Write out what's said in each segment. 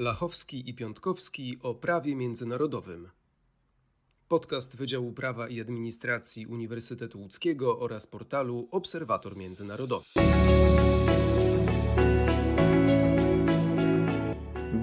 Lachowski i Piątkowski o prawie międzynarodowym. Podcast Wydziału Prawa i Administracji Uniwersytetu Łódzkiego oraz portalu Obserwator Międzynarodowy.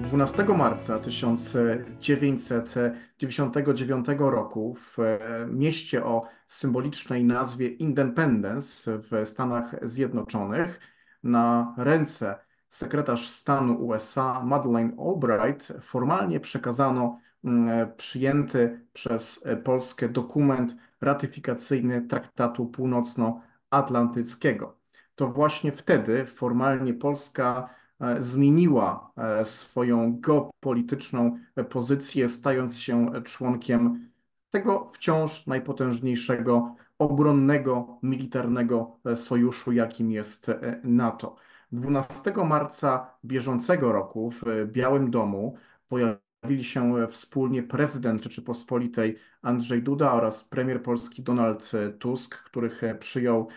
12 marca 1999 roku w e, mieście o symbolicznej nazwie Independence w Stanach Zjednoczonych na ręce sekretarz stanu USA Madeleine Albright formalnie przekazano mm, przyjęty przez e, Polskę dokument ratyfikacyjny Traktatu Północnoatlantyckiego. To właśnie wtedy formalnie Polska e, zmieniła e, swoją geopolityczną pozycję, stając się członkiem tego wciąż najpotężniejszego obronnego, militarnego sojuszu, jakim jest NATO. 12 marca bieżącego roku w Białym Domu pojawili się wspólnie prezydent Rzeczypospolitej Andrzej Duda oraz premier Polski Donald Tusk, których przyjął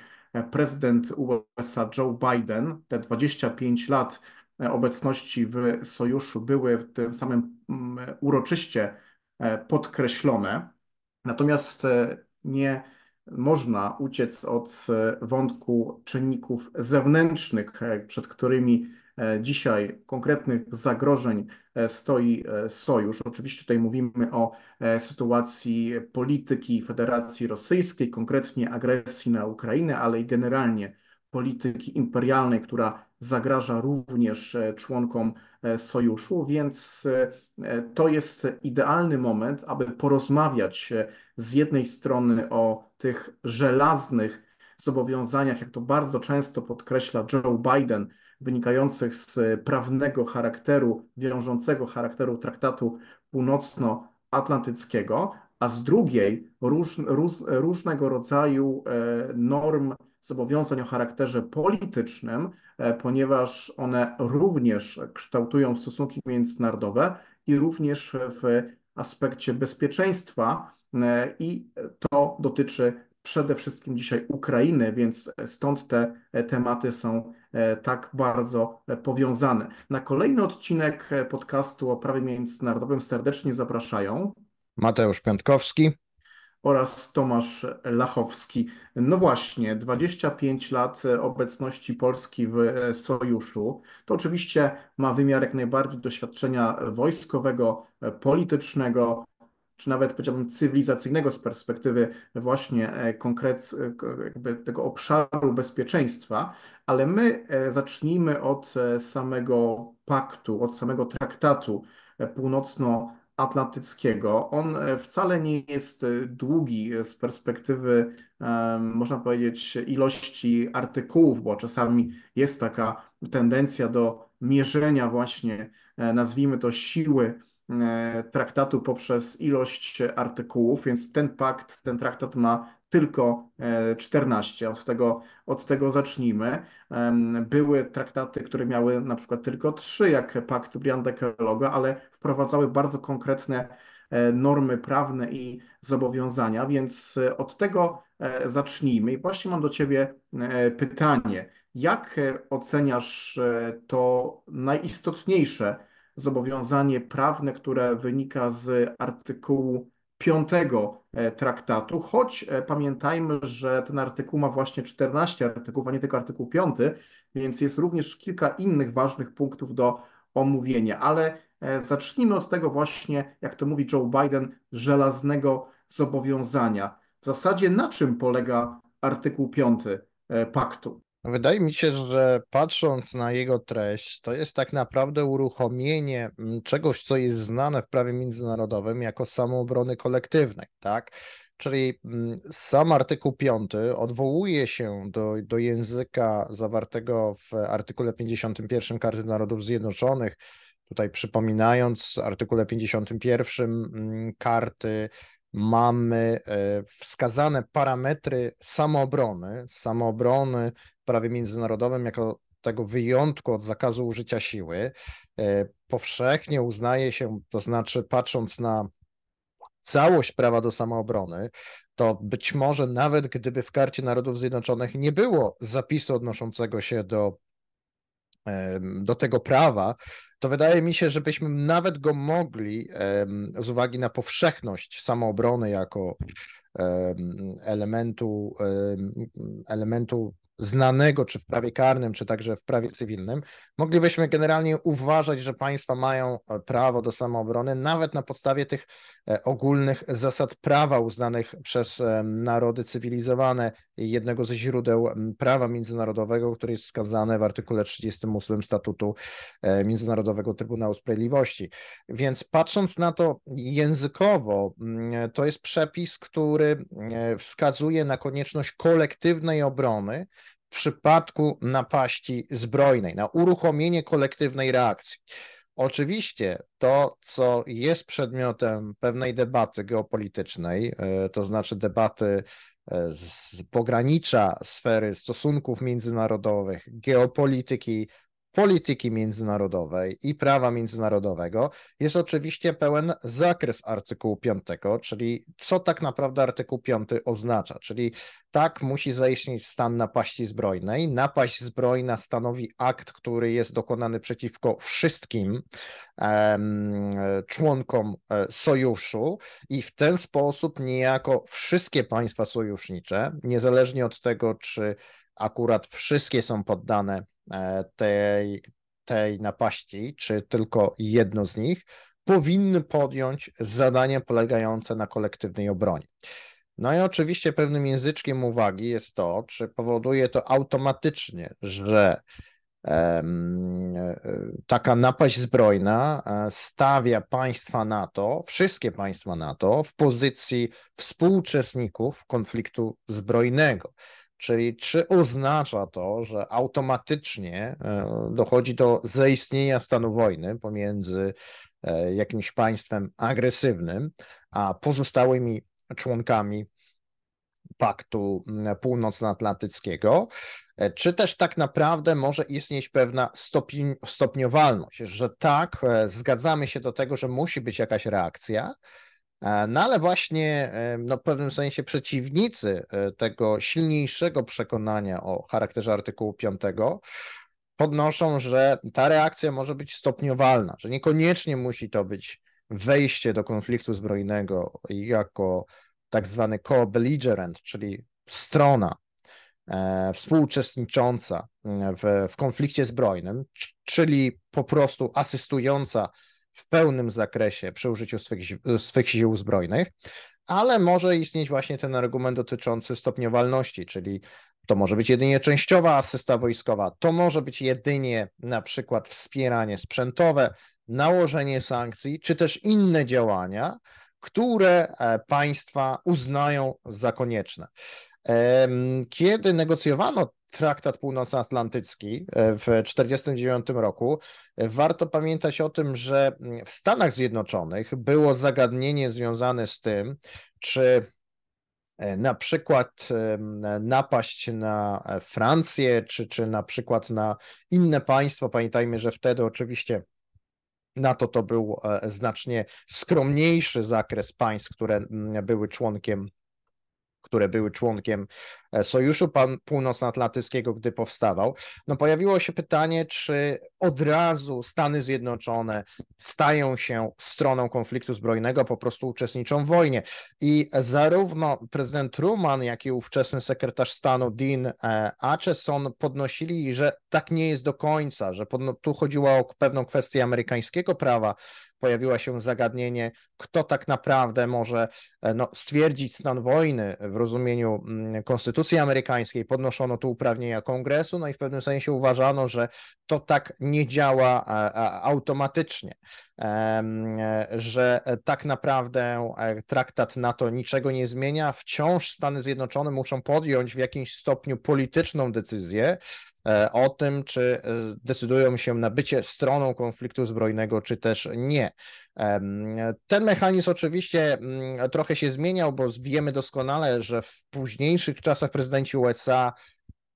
prezydent USA Joe Biden. Te 25 lat obecności w sojuszu były w tym samym mm, uroczyście e, podkreślone. Natomiast e, nie można uciec od e, wątku czynników zewnętrznych, e, przed którymi e, dzisiaj konkretnych zagrożeń stoi sojusz. Oczywiście tutaj mówimy o sytuacji polityki Federacji Rosyjskiej, konkretnie agresji na Ukrainę, ale i generalnie polityki imperialnej, która zagraża również członkom E, sojuszu, więc e, e, to jest idealny moment, aby porozmawiać z jednej strony o tych żelaznych zobowiązaniach, jak to bardzo często podkreśla Joe Biden, wynikających z prawnego charakteru, wiążącego charakteru Traktatu Północnoatlantyckiego, a z drugiej róż, róż, różnego rodzaju norm, zobowiązań o charakterze politycznym, e, ponieważ one również kształtują stosunki międzynarodowe i również w aspekcie bezpieczeństwa e, i to dotyczy przede wszystkim dzisiaj Ukrainy, więc stąd te e, tematy są tak bardzo powiązane. Na kolejny odcinek podcastu o prawie międzynarodowym serdecznie zapraszają Mateusz Piątkowski oraz Tomasz Lachowski. No właśnie, 25 lat obecności Polski w sojuszu. To oczywiście ma wymiar jak najbardziej doświadczenia wojskowego, politycznego, czy nawet powiedziałbym cywilizacyjnego z perspektywy właśnie e, konkret, tego obszaru bezpieczeństwa, ale my e, zacznijmy od e, samego paktu, od samego traktatu północno atlantyckiego. On e, wcale nie jest e, długi z perspektywy, e, można powiedzieć, ilości artykułów, bo czasami jest taka tendencja do mierzenia właśnie, nazwijmy to, siły traktatu poprzez ilość artykułów, więc ten pakt, ten traktat ma tylko 14. E, od tego, od tego zacznijmy. Były traktaty, które miały na przykład tylko 3, jak pakt Brianda-Kelloga, ale wprowadzały bardzo konkretne e, normy prawne i zobowiązania, więc e, od tego zacznijmy. I właśnie mam do Ciebie pytanie. Jak oceniasz to najistotniejsze zobowiązanie prawne, które wynika z artykułu 5 E, traktatu, choć e, pamiętajmy, że ten artykuł ma właśnie 14 artykułów, a nie tylko artykuł 5, więc jest również kilka innych ważnych punktów do omówienia, ale e, zacznijmy od tego właśnie, jak to mówi Joe Biden, żelaznego zobowiązania. W zasadzie na czym polega artykuł 5 paktu? Wydaje mi się, że patrząc na jego treść, to jest tak naprawdę uruchomienie mm, czegoś, co jest znane w prawie międzynarodowym jako samoobrony kolektywnej, tak? Czyli mm, sam artykuł 5 odwołuje się do, do języka zawartego w artykule 51 Karty Narodów Zjednoczonych, tutaj przypominając artykule 51 mm, karty mamy e, wskazane parametry samoobrony, samoobrony w prawie międzynarodowym jako tego wyjątku od zakazu użycia siły. E, powszechnie uznaje się, to znaczy patrząc na całość prawa do samoobrony, to być może nawet gdyby w Karcie Narodów Zjednoczonych nie było zapisu odnoszącego się do, e, do tego prawa, to wydaje mi się, żebyśmy nawet go mogli z uwagi na powszechność samoobrony jako elementu, elementu znanego czy w prawie karnym, czy także w prawie cywilnym, moglibyśmy generalnie uważać, że państwa mają e, prawo do samoobrony nawet na podstawie tych e, ogólnych zasad prawa uznanych przez e, narody cywilizowane, jednego ze źródeł prawa międzynarodowego, które jest wskazany w artykule 38 statutu Międzynarodowego Trybunału Sprawiedliwości. Więc patrząc na to językowo, to jest przepis, który wskazuje na konieczność kolektywnej obrony, przypadku napaści zbrojnej, na uruchomienie kolektywnej reakcji. Oczywiście to, co jest przedmiotem pewnej debaty geopolitycznej, e, to znaczy debaty e, z pogranicza sfery stosunków międzynarodowych, geopolityki polityki międzynarodowej i prawa międzynarodowego jest oczywiście pełen zakres artykułu 5, czyli co tak naprawdę artykuł 5 oznacza, czyli tak musi zaistnieć stan napaści zbrojnej. Napaść zbrojna stanowi akt, który jest dokonany przeciwko wszystkim um, członkom e, sojuszu i w ten sposób niejako wszystkie państwa sojusznicze, niezależnie od tego, czy akurat wszystkie są poddane E, tej, tej napaści, czy tylko jedno z nich, powinny podjąć zadanie polegające na kolektywnej obronie. No i oczywiście pewnym języczkiem uwagi jest to, czy powoduje to automatycznie, że e, taka napaść zbrojna e, stawia państwa NATO, wszystkie państwa NATO, w pozycji współuczestników konfliktu zbrojnego. Czyli czy oznacza to, że automatycznie e, dochodzi do zaistnienia stanu wojny pomiędzy e, jakimś państwem agresywnym a pozostałymi członkami Paktu Północnoatlantyckiego, e, czy też tak naprawdę może istnieć pewna stopniowalność, że tak, zgadzamy się do tego, że musi być jakaś reakcja, E, no ale właśnie no, w pewnym sensie przeciwnicy e, tego silniejszego przekonania o charakterze artykułu 5 podnoszą, że ta reakcja może być stopniowalna, że niekoniecznie musi to być wejście do konfliktu zbrojnego jako tak zwany co-belligerent, czyli strona e, współuczestnicząca w, w konflikcie zbrojnym, czyli po prostu asystująca w pełnym zakresie przy użyciu swych, swych sił zbrojnych, ale może istnieć właśnie ten argument dotyczący stopniowalności, czyli to może być jedynie częściowa asysta wojskowa, to może być jedynie na przykład wspieranie sprzętowe, nałożenie sankcji, czy też inne działania, które e, państwa uznają za konieczne. Kiedy negocjowano Traktat Północnoatlantycki e, w 1949 roku. E, warto pamiętać o tym, że mm, w Stanach Zjednoczonych było zagadnienie związane z tym, czy e, na przykład napaść na Francję, czy, czy na przykład na inne państwo. Pamiętajmy, że wtedy oczywiście NATO to był znacznie skromniejszy zakres państw, które mm, były członkiem które były członkiem e, Sojuszu Północnoatlantyckiego, gdy powstawał. No pojawiło się pytanie, czy od razu Stany Zjednoczone stają się stroną konfliktu zbrojnego, po prostu uczestniczą w wojnie. I zarówno prezydent Truman, jak i ówczesny sekretarz stanu Dean e, Acheson podnosili, że tak nie jest do końca, że tu chodziło o pewną kwestię amerykańskiego prawa pojawiło się zagadnienie, kto tak naprawdę może e, no, stwierdzić stan wojny w rozumieniu mm, Konstytucji amerykańskiej. Podnoszono tu uprawnienia kongresu, no i w pewnym sensie uważano, że to tak nie działa automatycznie, e, że e, tak naprawdę traktat NATO niczego nie zmienia. Wciąż Stany Zjednoczone muszą podjąć w jakimś stopniu polityczną decyzję, E, o tym, czy e, decydują się na bycie stroną konfliktu zbrojnego, czy też nie. Ten mechanizm oczywiście mm, trochę się zmieniał, bo wiemy doskonale, że w późniejszych czasach prezydenci USA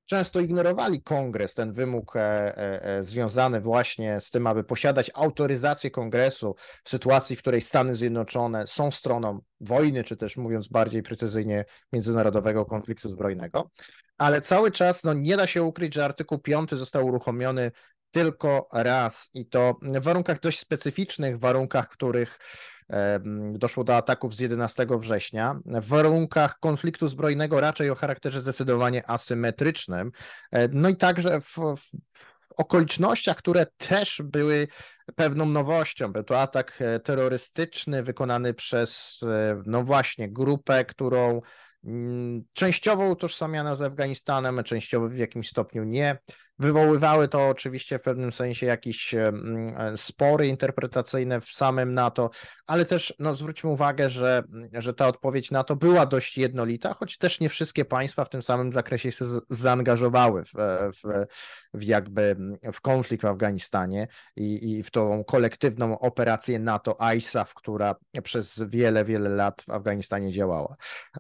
często ignorowali kongres, ten wymóg e, e, e, związany właśnie z tym, aby posiadać autoryzację kongresu w sytuacji, w której Stany Zjednoczone są stroną wojny, czy też mówiąc bardziej precyzyjnie, międzynarodowego konfliktu zbrojnego. Ale cały czas no, nie da się ukryć, że artykuł 5 został uruchomiony tylko raz i to w warunkach dość specyficznych, w warunkach, w których Doszło do ataków z 11 września. W warunkach konfliktu zbrojnego raczej o charakterze zdecydowanie asymetrycznym. E, no i także w, w okolicznościach, które też były pewną nowością. Był to atak e, terrorystyczny wykonany przez, e, no właśnie, grupę, którą mm, częściowo utożsamiano z Afganistanem, częściowo w jakimś stopniu nie. Wywoływały to oczywiście w pewnym sensie jakieś e, spory interpretacyjne w samym NATO, ale też no, zwróćmy uwagę, że, że ta odpowiedź NATO była dość jednolita, choć też nie wszystkie państwa w tym samym zakresie się zaangażowały w, w, w jakby w konflikt w Afganistanie i, i w tą kolektywną operację NATO ISAF, która przez wiele, wiele lat w Afganistanie działała.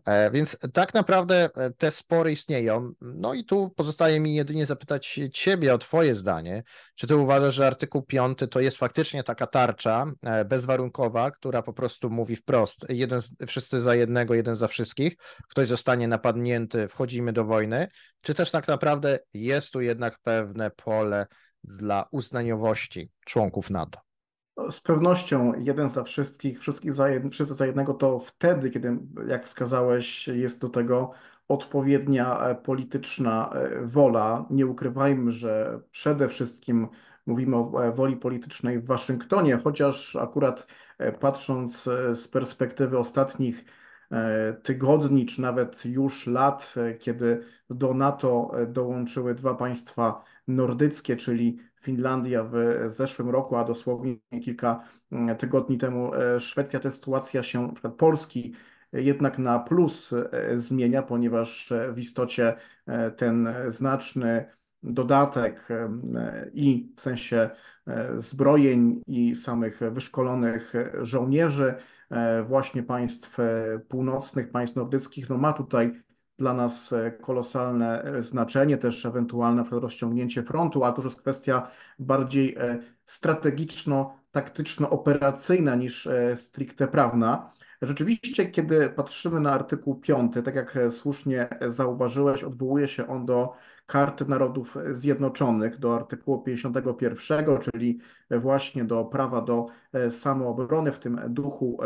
E, więc tak naprawdę e, te spory istnieją. No i tu pozostaje mi jedynie zapytać ciebie o twoje zdanie. Czy ty uważasz, że artykuł 5 to jest faktycznie taka tarcza e, bezwarunkowa, która po prostu mówi wprost, jeden, wszyscy za jednego, jeden za wszystkich, ktoś zostanie napadnięty, wchodzimy do wojny, czy też tak naprawdę jest tu jednak pewne pole dla uznaniowości członków NATO? No, z pewnością jeden za wszystkich, wszystkich za wszyscy za jednego, to wtedy, kiedy, jak wskazałeś, jest do tego odpowiednia e, polityczna e, wola. Nie ukrywajmy, że przede wszystkim mówimy o e, woli politycznej w Waszyngtonie, chociaż akurat patrząc z perspektywy ostatnich tygodni, czy nawet już lat, kiedy do NATO dołączyły dwa państwa nordyckie, czyli Finlandia w zeszłym roku, a dosłownie kilka mm, tygodni temu Szwecja, ta sytuacja się, na przykład Polski, jednak na plus e, zmienia, ponieważ e, w istocie e, ten znaczny dodatek i w sensie zbrojeń i samych wyszkolonych żołnierzy właśnie państw północnych, państw nordyckich, no ma tutaj dla nas kolosalne znaczenie, też ewentualne rozciągnięcie frontu, ale to już jest kwestia bardziej strategiczno-taktyczno-operacyjna niż stricte prawna. Rzeczywiście, kiedy patrzymy na artykuł 5, tak jak e, słusznie e, zauważyłeś, odwołuje się on do Karty Narodów Zjednoczonych, do artykułu 51, czyli e, właśnie do prawa do samoobrony, w tym duchu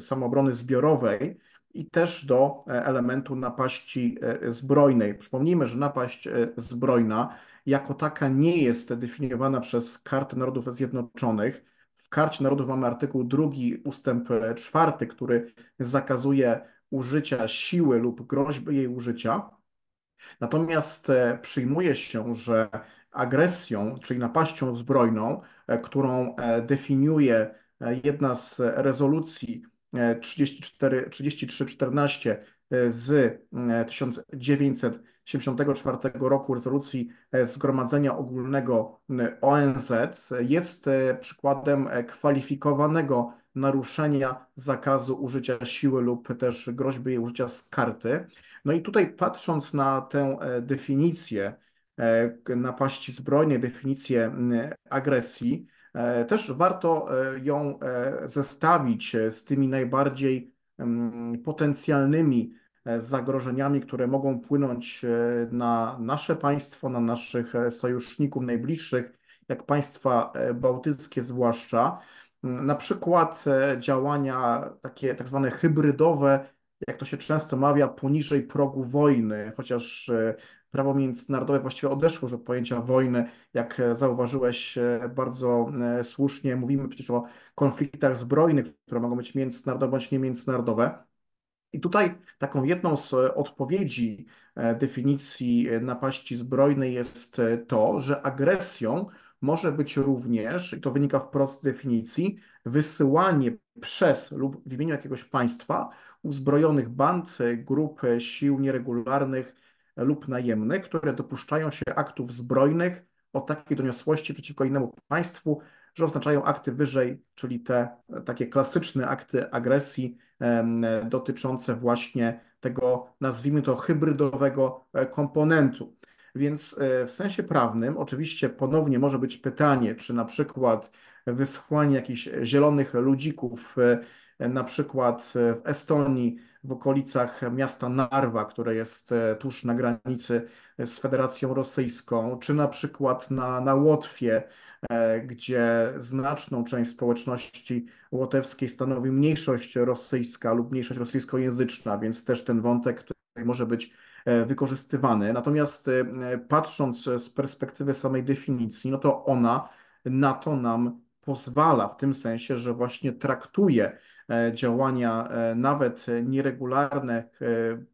samoobrony zbiorowej i też do elementu napaści zbrojnej. Przypomnijmy, że napaść zbrojna jako taka nie jest definiowana przez Kartę Narodów Zjednoczonych w Karcie Narodów mamy artykuł drugi, ustęp e, czwarty, który zakazuje użycia siły lub groźby jej użycia. Natomiast e, przyjmuje się, że agresją, czyli napaścią zbrojną, e, którą definiuje jedna z rezolucji 34, 3314 z 1900 74 roku rezolucji e, Zgromadzenia Ogólnego e, ONZ e, jest przykładem kwalifikowanego naruszenia zakazu użycia siły lub też groźby jej użycia z karty. No i tutaj patrząc na tę definicję napaści zbrojnej, definicję agresji, też warto ją zestawić z tymi najbardziej potencjalnymi E, z zagrożeniami, które mogą płynąć e, na nasze państwo, na naszych e, sojuszników najbliższych, jak państwa bałtyckie zwłaszcza. Mm, na przykład działania takie tak zwane hybrydowe, jak to się często mawia, poniżej progu wojny, chociaż prawo międzynarodowe właściwie odeszło już od pojęcia wojny, jak zauważyłeś bardzo słusznie, mówimy przecież o konfliktach zbrojnych, które mogą być międzynarodowe bądź nie i tutaj taką jedną z e, odpowiedzi e, definicji e, napaści zbrojnej jest to, że agresją może być również, i to wynika wprost z definicji, wysyłanie przez lub w imieniu jakiegoś państwa uzbrojonych band, grup sił nieregularnych lub najemnych, które dopuszczają się aktów zbrojnych o takiej doniosłości przeciwko innemu państwu, że oznaczają akty wyżej, czyli te takie klasyczne akty agresji dotyczące właśnie tego, nazwijmy to, hybrydowego e, komponentu. Więc e, w sensie prawnym, oczywiście, ponownie może być pytanie, czy na przykład wysłanie jakichś zielonych ludzików, e, na przykład w Estonii, w okolicach miasta Narwa, które jest tuż na granicy z Federacją Rosyjską, czy na przykład na, na Łotwie, E, gdzie znaczną część społeczności łotewskiej stanowi mniejszość rosyjska lub mniejszość rosyjskojęzyczna, więc też ten wątek, który może być e, wykorzystywany. Natomiast e, patrząc z perspektywy samej definicji, no to ona na to nam pozwala w tym sensie, że właśnie traktuje działania nawet nieregularnych,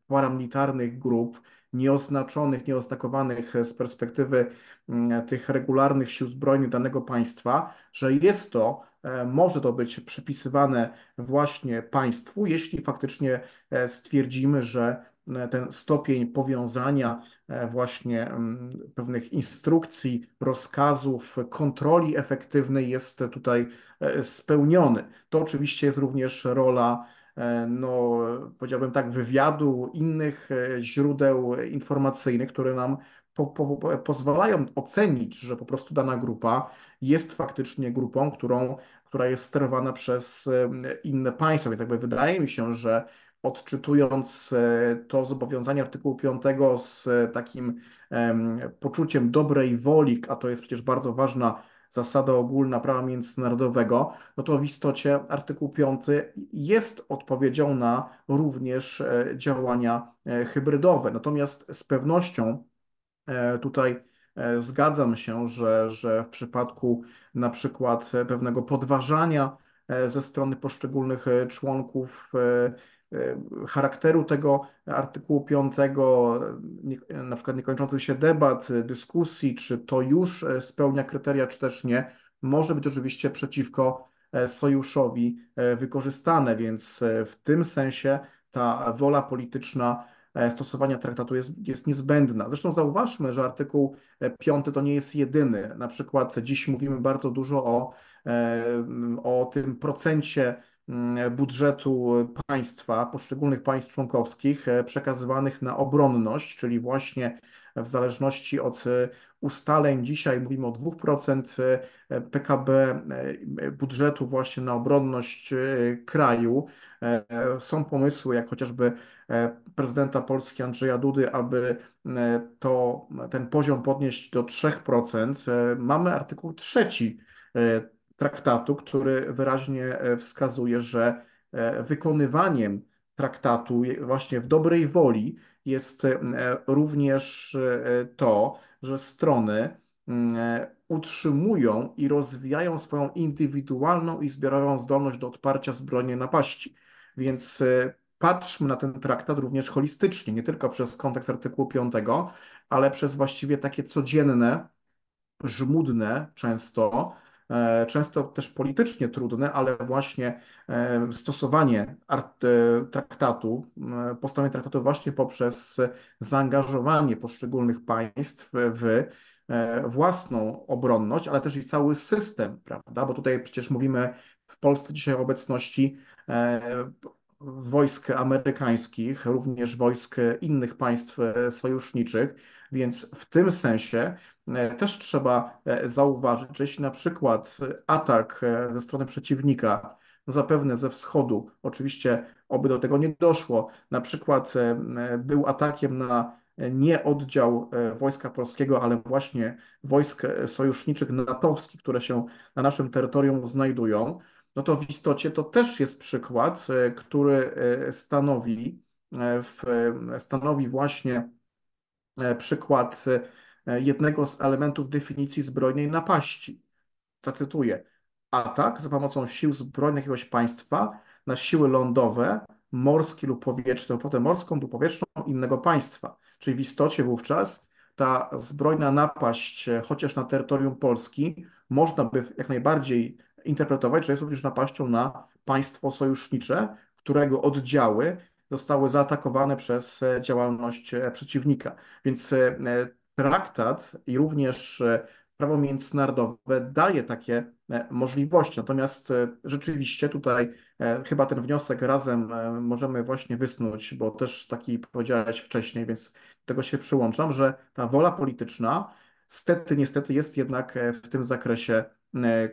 paramilitarnych grup nieoznaczonych, nieoznakowanych z perspektywy mm, tych regularnych sił zbrojnych danego państwa, że jest to, e, może to być przypisywane właśnie państwu, jeśli faktycznie e, stwierdzimy, że e, ten stopień powiązania właśnie mm, pewnych instrukcji, rozkazów, kontroli efektywnej jest tutaj spełniony. To oczywiście jest również rola E, no, powiedziałbym tak, wywiadu, innych e, źródeł informacyjnych, które nam po, po, pozwalają ocenić, że po prostu dana grupa jest faktycznie grupą, którą, która jest sterowana przez e, inne państwa. Więc jakby wydaje mi się, że odczytując to zobowiązanie artykułu 5 z takim poczuciem dobrej woli, a to jest przecież bardzo ważna zasada ogólna prawa międzynarodowego, no to w istocie artykuł 5 jest odpowiedzią na również e, działania e, hybrydowe. Natomiast z pewnością e, tutaj zgadzam się, że, że w przypadku na przykład pewnego podważania ze strony poszczególnych członków Y, charakteru tego artykułu 5, na przykład niekończących się debat, y, dyskusji, czy to już y, spełnia kryteria, czy też nie, może być oczywiście przeciwko e, sojuszowi e, wykorzystane, więc e, w tym sensie ta wola polityczna stosowania traktatu jest, jest niezbędna. Zresztą zauważmy, że artykuł 5 to nie jest jedyny. Na przykład dziś mówimy bardzo dużo o, o tym procencie Mm, budżetu państwa, poszczególnych państw członkowskich e, przekazywanych na obronność, czyli właśnie w zależności od e, ustaleń, dzisiaj mówimy o 2% PKB e, budżetu właśnie na obronność kraju. Są pomysły, jak chociażby prezydenta Polski Andrzeja Dudy, aby to, ten poziom podnieść do 3%. Mamy artykuł trzeci traktatu, który wyraźnie e, wskazuje, że e, wykonywaniem traktatu właśnie w dobrej woli jest e, również to, że strony mm, utrzymują i rozwijają swoją indywidualną i zbiorową zdolność do odparcia zbrojnej napaści. Więc patrzmy na ten traktat również holistycznie, nie tylko przez kontekst artykułu 5, ale przez właściwie takie codzienne, żmudne często E, często też politycznie trudne, ale właśnie e, stosowanie e, traktatu, postanowień traktatu właśnie poprzez zaangażowanie poszczególnych państw w własną obronność, ale też i cały system, prawda? Bo tutaj przecież mówimy w Polsce dzisiaj o obecności wojsk amerykańskich, również wojsk innych państw sojuszniczych, więc w tym sensie E, też trzeba e, zauważyć, że jeśli na przykład e, atak ze strony przeciwnika, zapewne ze wschodu, oczywiście oby do tego nie doszło, na przykład był atakiem na nie oddział wojska polskiego, ale właśnie wojsk sojuszniczych natowskich, które się na naszym terytorium znajdują, no to w istocie to też jest przykład, który stanowi, w, stanowi właśnie przykład E, jednego z elementów definicji zbrojnej napaści. Zacytuję: Atak za pomocą sił zbrojnych jakiegoś państwa na siły lądowe, morskie lub powietrzne, opłatę morską lub powietrzną innego państwa. Czyli w istocie wówczas ta zbrojna napaść, e, chociaż na terytorium Polski, można by jak najbardziej interpretować, że jest również napaścią na państwo sojusznicze, którego oddziały zostały zaatakowane przez e, działalność przeciwnika. Więc traktat i również e, prawo międzynarodowe daje takie e, możliwości. Natomiast e, rzeczywiście tutaj chyba ten wniosek razem możemy właśnie wysnuć, bo też taki powiedziałeś wcześniej, więc tego się przyłączam, że ta wola polityczna stety, niestety jest jednak w tym zakresie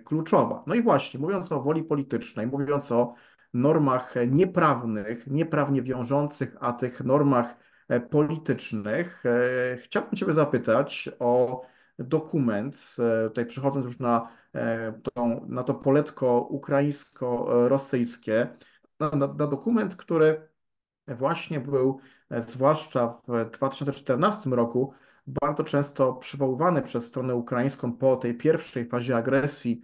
kluczowa. No i właśnie, mówiąc o woli politycznej, mówiąc o normach nieprawnych, nieprawnie wiążących, a tych normach E, politycznych. E, chciałbym Ciebie zapytać o dokument, e, tutaj przechodząc już na, tą, na to poletko ukraińsko-rosyjskie, na, na, na dokument, który właśnie był, zwłaszcza w 2014 roku, bardzo często przywoływany przez stronę ukraińską po tej pierwszej fazie agresji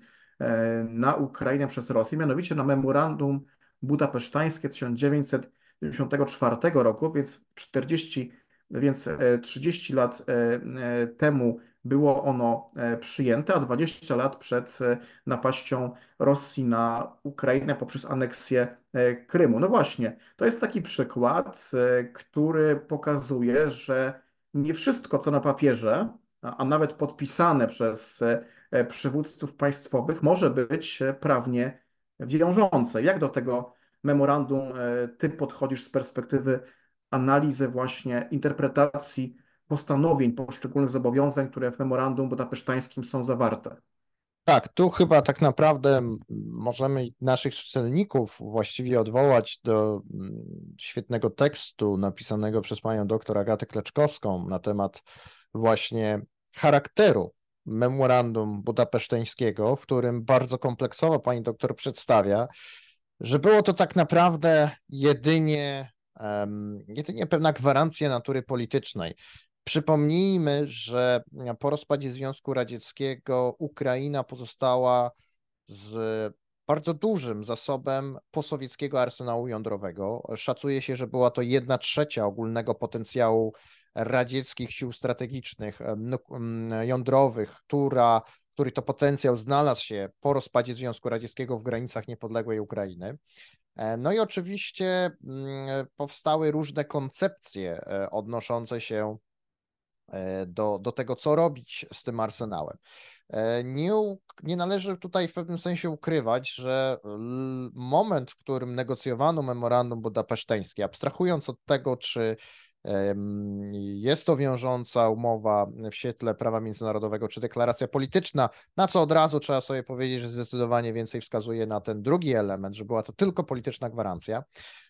na Ukrainę przez Rosję, mianowicie na memorandum budapesztańskie 1900 94 roku, więc 40, więc 30 e, lat e, e, temu było ono przyjęte, a 20 lat przed napaścią Rosji na Ukrainę poprzez aneksję Krymu. No właśnie, to jest taki przykład, który pokazuje, że nie wszystko, co na papierze, a nawet podpisane przez przywódców państwowych, może być prawnie wiążące. Jak do tego memorandum e, ty podchodzisz z perspektywy analizy właśnie interpretacji postanowień poszczególnych zobowiązań, które w memorandum budapesztańskim są zawarte. Tak, tu chyba tak naprawdę możemy naszych czytelników właściwie odwołać do świetnego tekstu napisanego przez panią doktor Agatę Kleczkowską na temat właśnie charakteru memorandum budapeszteńskiego, w którym bardzo kompleksowo pani doktor przedstawia, że było to tak naprawdę jedynie, um, jedynie pewna gwarancja natury politycznej. Przypomnijmy, że po rozpadzie Związku Radzieckiego Ukraina pozostała z bardzo dużym zasobem posowieckiego arsenału jądrowego. Szacuje się, że była to jedna trzecia ogólnego potencjału radzieckich sił strategicznych, jądrowych, która który to potencjał znalazł się po rozpadzie Związku Radzieckiego w granicach niepodległej Ukrainy. E, no i oczywiście mm, powstały różne koncepcje e, odnoszące się e, do, do tego, co robić z tym arsenałem. Nie, nie należy tutaj w pewnym sensie ukrywać, że moment, w którym negocjowano memorandum budapeszteńskie, abstrahując od tego, czy jest to wiążąca umowa w świetle prawa międzynarodowego czy deklaracja polityczna, na co od razu trzeba sobie powiedzieć, że zdecydowanie więcej wskazuje na ten drugi element, że była to tylko polityczna gwarancja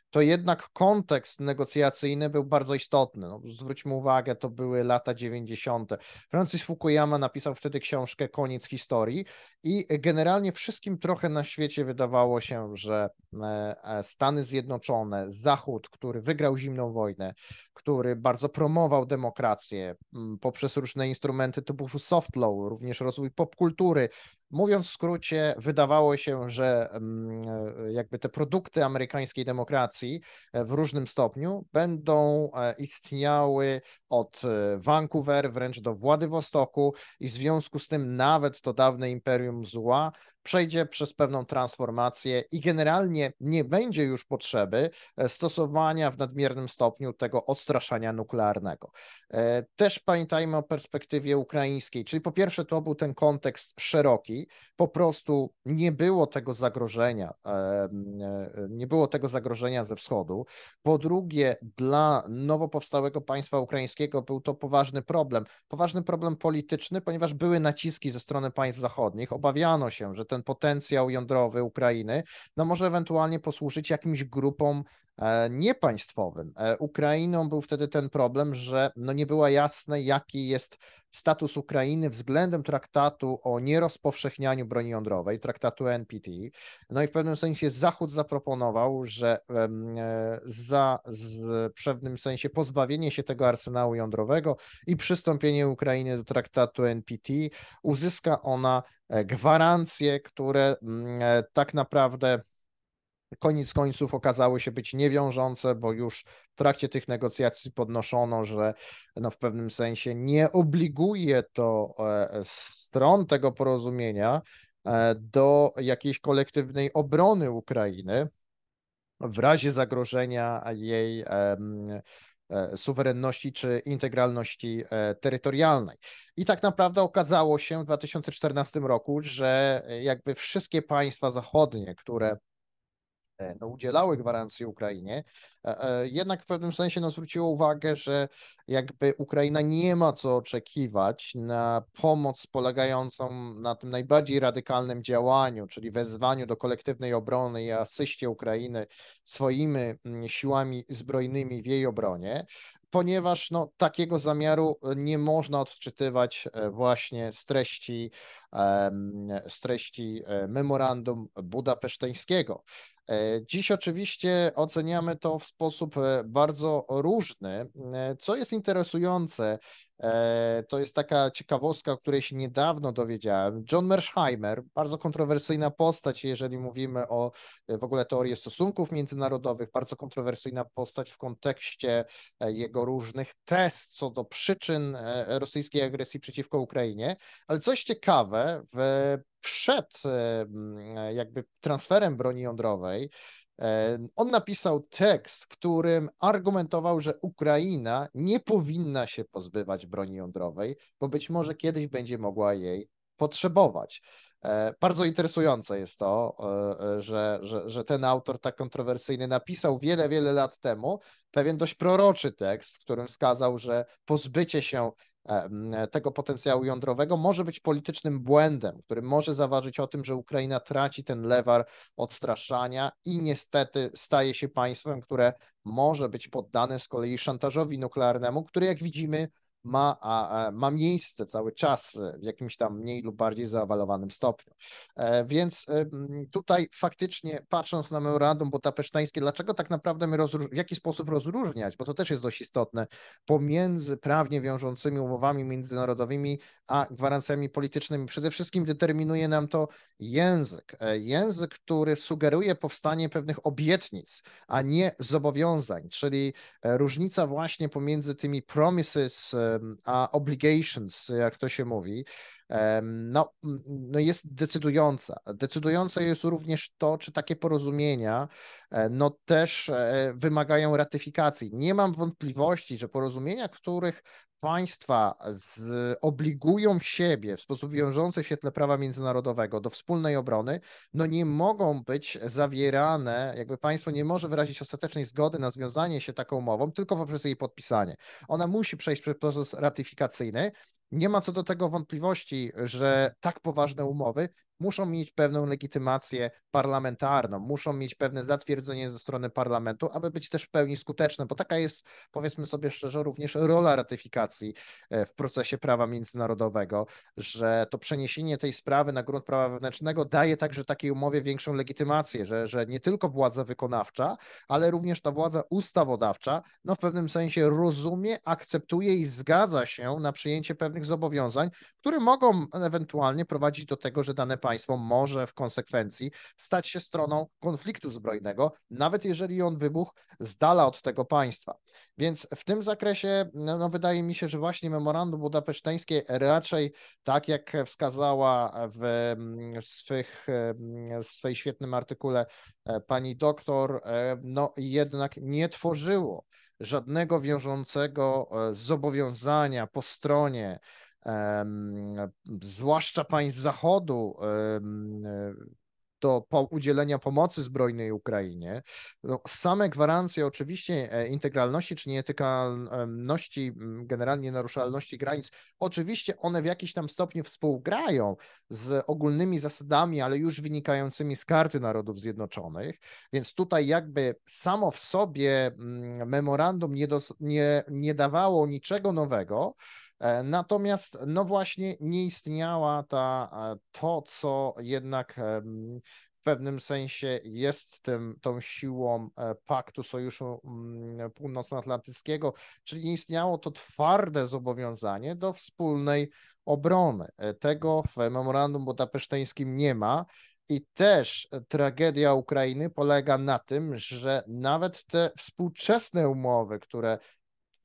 to jednak kontekst negocjacyjny był bardzo istotny. No, zwróćmy uwagę, to były lata 90. Francis Fukuyama napisał wtedy książkę Koniec historii i generalnie wszystkim trochę na świecie wydawało się, że e, e, Stany Zjednoczone, Zachód, który wygrał zimną wojnę, który bardzo promował demokrację poprzez różne instrumenty typu soft law, również rozwój popkultury, mówiąc w skrócie, wydawało się, że e, jakby te produkty amerykańskiej demokracji w różnym stopniu będą istniały od e, Vancouver wręcz do Władywostoku i w związku z tym nawet to dawne imperium zła przejdzie przez pewną transformację i generalnie nie będzie już potrzeby e, stosowania w nadmiernym stopniu tego odstraszania nuklearnego. E, też pamiętajmy o perspektywie ukraińskiej, czyli po pierwsze to był ten kontekst szeroki, po prostu nie było tego zagrożenia, e, nie było tego zagrożenia ze wschodu. Po drugie, dla nowo powstałego państwa ukraińskiego był to poważny problem, poważny problem polityczny, ponieważ były naciski ze strony państw zachodnich, obawiano się, że te ten potencjał jądrowy Ukrainy, no może ewentualnie posłużyć jakimś grupom e, niepaństwowym. E, Ukrainą był wtedy ten problem, że no nie było jasne, jaki jest status Ukrainy względem traktatu o nierozpowszechnianiu broni jądrowej, traktatu NPT. No i w pewnym sensie Zachód zaproponował, że e, za w pewnym sensie pozbawienie się tego arsenału jądrowego i przystąpienie Ukrainy do traktatu NPT uzyska ona E, gwarancje, które mm, e, tak naprawdę koniec końców okazały się być niewiążące, bo już w trakcie tych negocjacji podnoszono, że no w pewnym sensie nie obliguje to e, stron tego porozumienia do jakiejś kolektywnej obrony Ukrainy w razie zagrożenia jej E, suwerenności czy integralności e, terytorialnej. I tak naprawdę okazało się w 2014 roku, że e, jakby wszystkie państwa zachodnie, które E, no, udzielały gwarancji Ukrainie, e, e, jednak w pewnym sensie no, zwróciło uwagę, że jakby Ukraina nie ma co oczekiwać na pomoc polegającą na tym najbardziej radykalnym działaniu, czyli wezwaniu do kolektywnej obrony i asyście Ukrainy swoimi mm, siłami zbrojnymi w jej obronie, ponieważ no, takiego zamiaru nie można odczytywać właśnie z treści, z treści memorandum budapeszteńskiego. E, dziś oczywiście oceniamy to w sposób e, bardzo różny, e, co jest interesujące. E, to jest taka ciekawostka, o której się niedawno dowiedziałem. John Mersheimer, bardzo kontrowersyjna postać, jeżeli mówimy o e, w ogóle teorii stosunków międzynarodowych, bardzo kontrowersyjna postać w kontekście e, jego różnych test co do przyczyn rosyjskiej agresji przeciwko Ukrainie. Ale coś ciekawe, w przed jakby transferem broni jądrowej on napisał tekst, w którym argumentował, że Ukraina nie powinna się pozbywać broni jądrowej, bo być może kiedyś będzie mogła jej potrzebować. E, bardzo interesujące jest to, e, e, że, że, że, ten autor tak kontrowersyjny napisał wiele, wiele lat temu pewien dość proroczy tekst, w którym wskazał, że pozbycie się tego potencjału jądrowego może być politycznym błędem, który może zaważyć o tym, że Ukraina traci ten lewar odstraszania i niestety staje się państwem, które może być poddane z kolei szantażowi nuklearnemu, który jak widzimy ma, a, e, ma miejsce cały czas e, w jakimś tam mniej lub bardziej zaawalowanym stopniu. E, więc tutaj faktycznie patrząc na memorandum budapesztańskie, dlaczego tak naprawdę my rozróż... w jaki sposób rozróżniać, bo to też jest dość istotne, pomiędzy prawnie wiążącymi umowami międzynarodowymi a gwarancjami politycznymi. Przede wszystkim determinuje nam to język. Język, który sugeruje powstanie pewnych obietnic, a nie zobowiązań, czyli różnica właśnie pomiędzy tymi promises a obligations, jak to się mówi, no, no jest decydująca. Decydujące jest również to, czy takie porozumienia e, no też e, wymagają ratyfikacji. Nie mam wątpliwości, że porozumienia, których państwa zobligują siebie w sposób wiążący w świetle prawa międzynarodowego do wspólnej obrony, no nie mogą być zawierane, jakby państwo nie może wyrazić ostatecznej zgody na związanie się taką umową tylko poprzez jej podpisanie. Ona musi przejść przez proces ratyfikacyjny, nie ma co do tego wątpliwości, że tak poważne umowy muszą mieć pewną legitymację parlamentarną, muszą mieć pewne zatwierdzenie ze strony parlamentu, aby być też w pełni skuteczne, bo taka jest, powiedzmy sobie szczerze, również rola ratyfikacji e, w procesie prawa międzynarodowego, że to przeniesienie tej sprawy na grunt prawa wewnętrznego daje także takiej umowie większą legitymację, że, że nie tylko władza wykonawcza, ale również ta władza ustawodawcza, no w pewnym sensie rozumie, akceptuje i zgadza się na przyjęcie pewnych pewnych zobowiązań, które mogą ewentualnie prowadzić do tego, że dane państwo może w konsekwencji stać się stroną konfliktu zbrojnego, nawet jeżeli on wybuchł z dala od tego państwa. Więc w tym zakresie no, no, wydaje mi się, że właśnie memorandum budapeszteńskie raczej, tak jak wskazała w, mm, w swych, mm, w swej świetnym artykule e, pani doktor, e, no jednak nie tworzyło żadnego wiążącego e, zobowiązania po stronie, zwłaszcza państw Zachodu, e, do po udzielenia pomocy zbrojnej Ukrainie. No, same gwarancje oczywiście e, integralności czy nietykalności, generalnie naruszalności granic, oczywiście one w jakiś tam stopniu współgrają z ogólnymi zasadami, ale już wynikającymi z Karty Narodów Zjednoczonych, więc tutaj jakby samo w sobie memorandum nie, do, nie, nie dawało niczego nowego, E, natomiast, no właśnie, nie istniała ta, e, to, co jednak w pewnym sensie jest tym, tą siłą e, Paktu Sojuszu mm, Północnoatlantyckiego, czyli nie istniało to twarde zobowiązanie do wspólnej obrony. Tego w memorandum budapeszteńskim nie ma. I też tragedia Ukrainy polega na tym, że nawet te współczesne umowy, które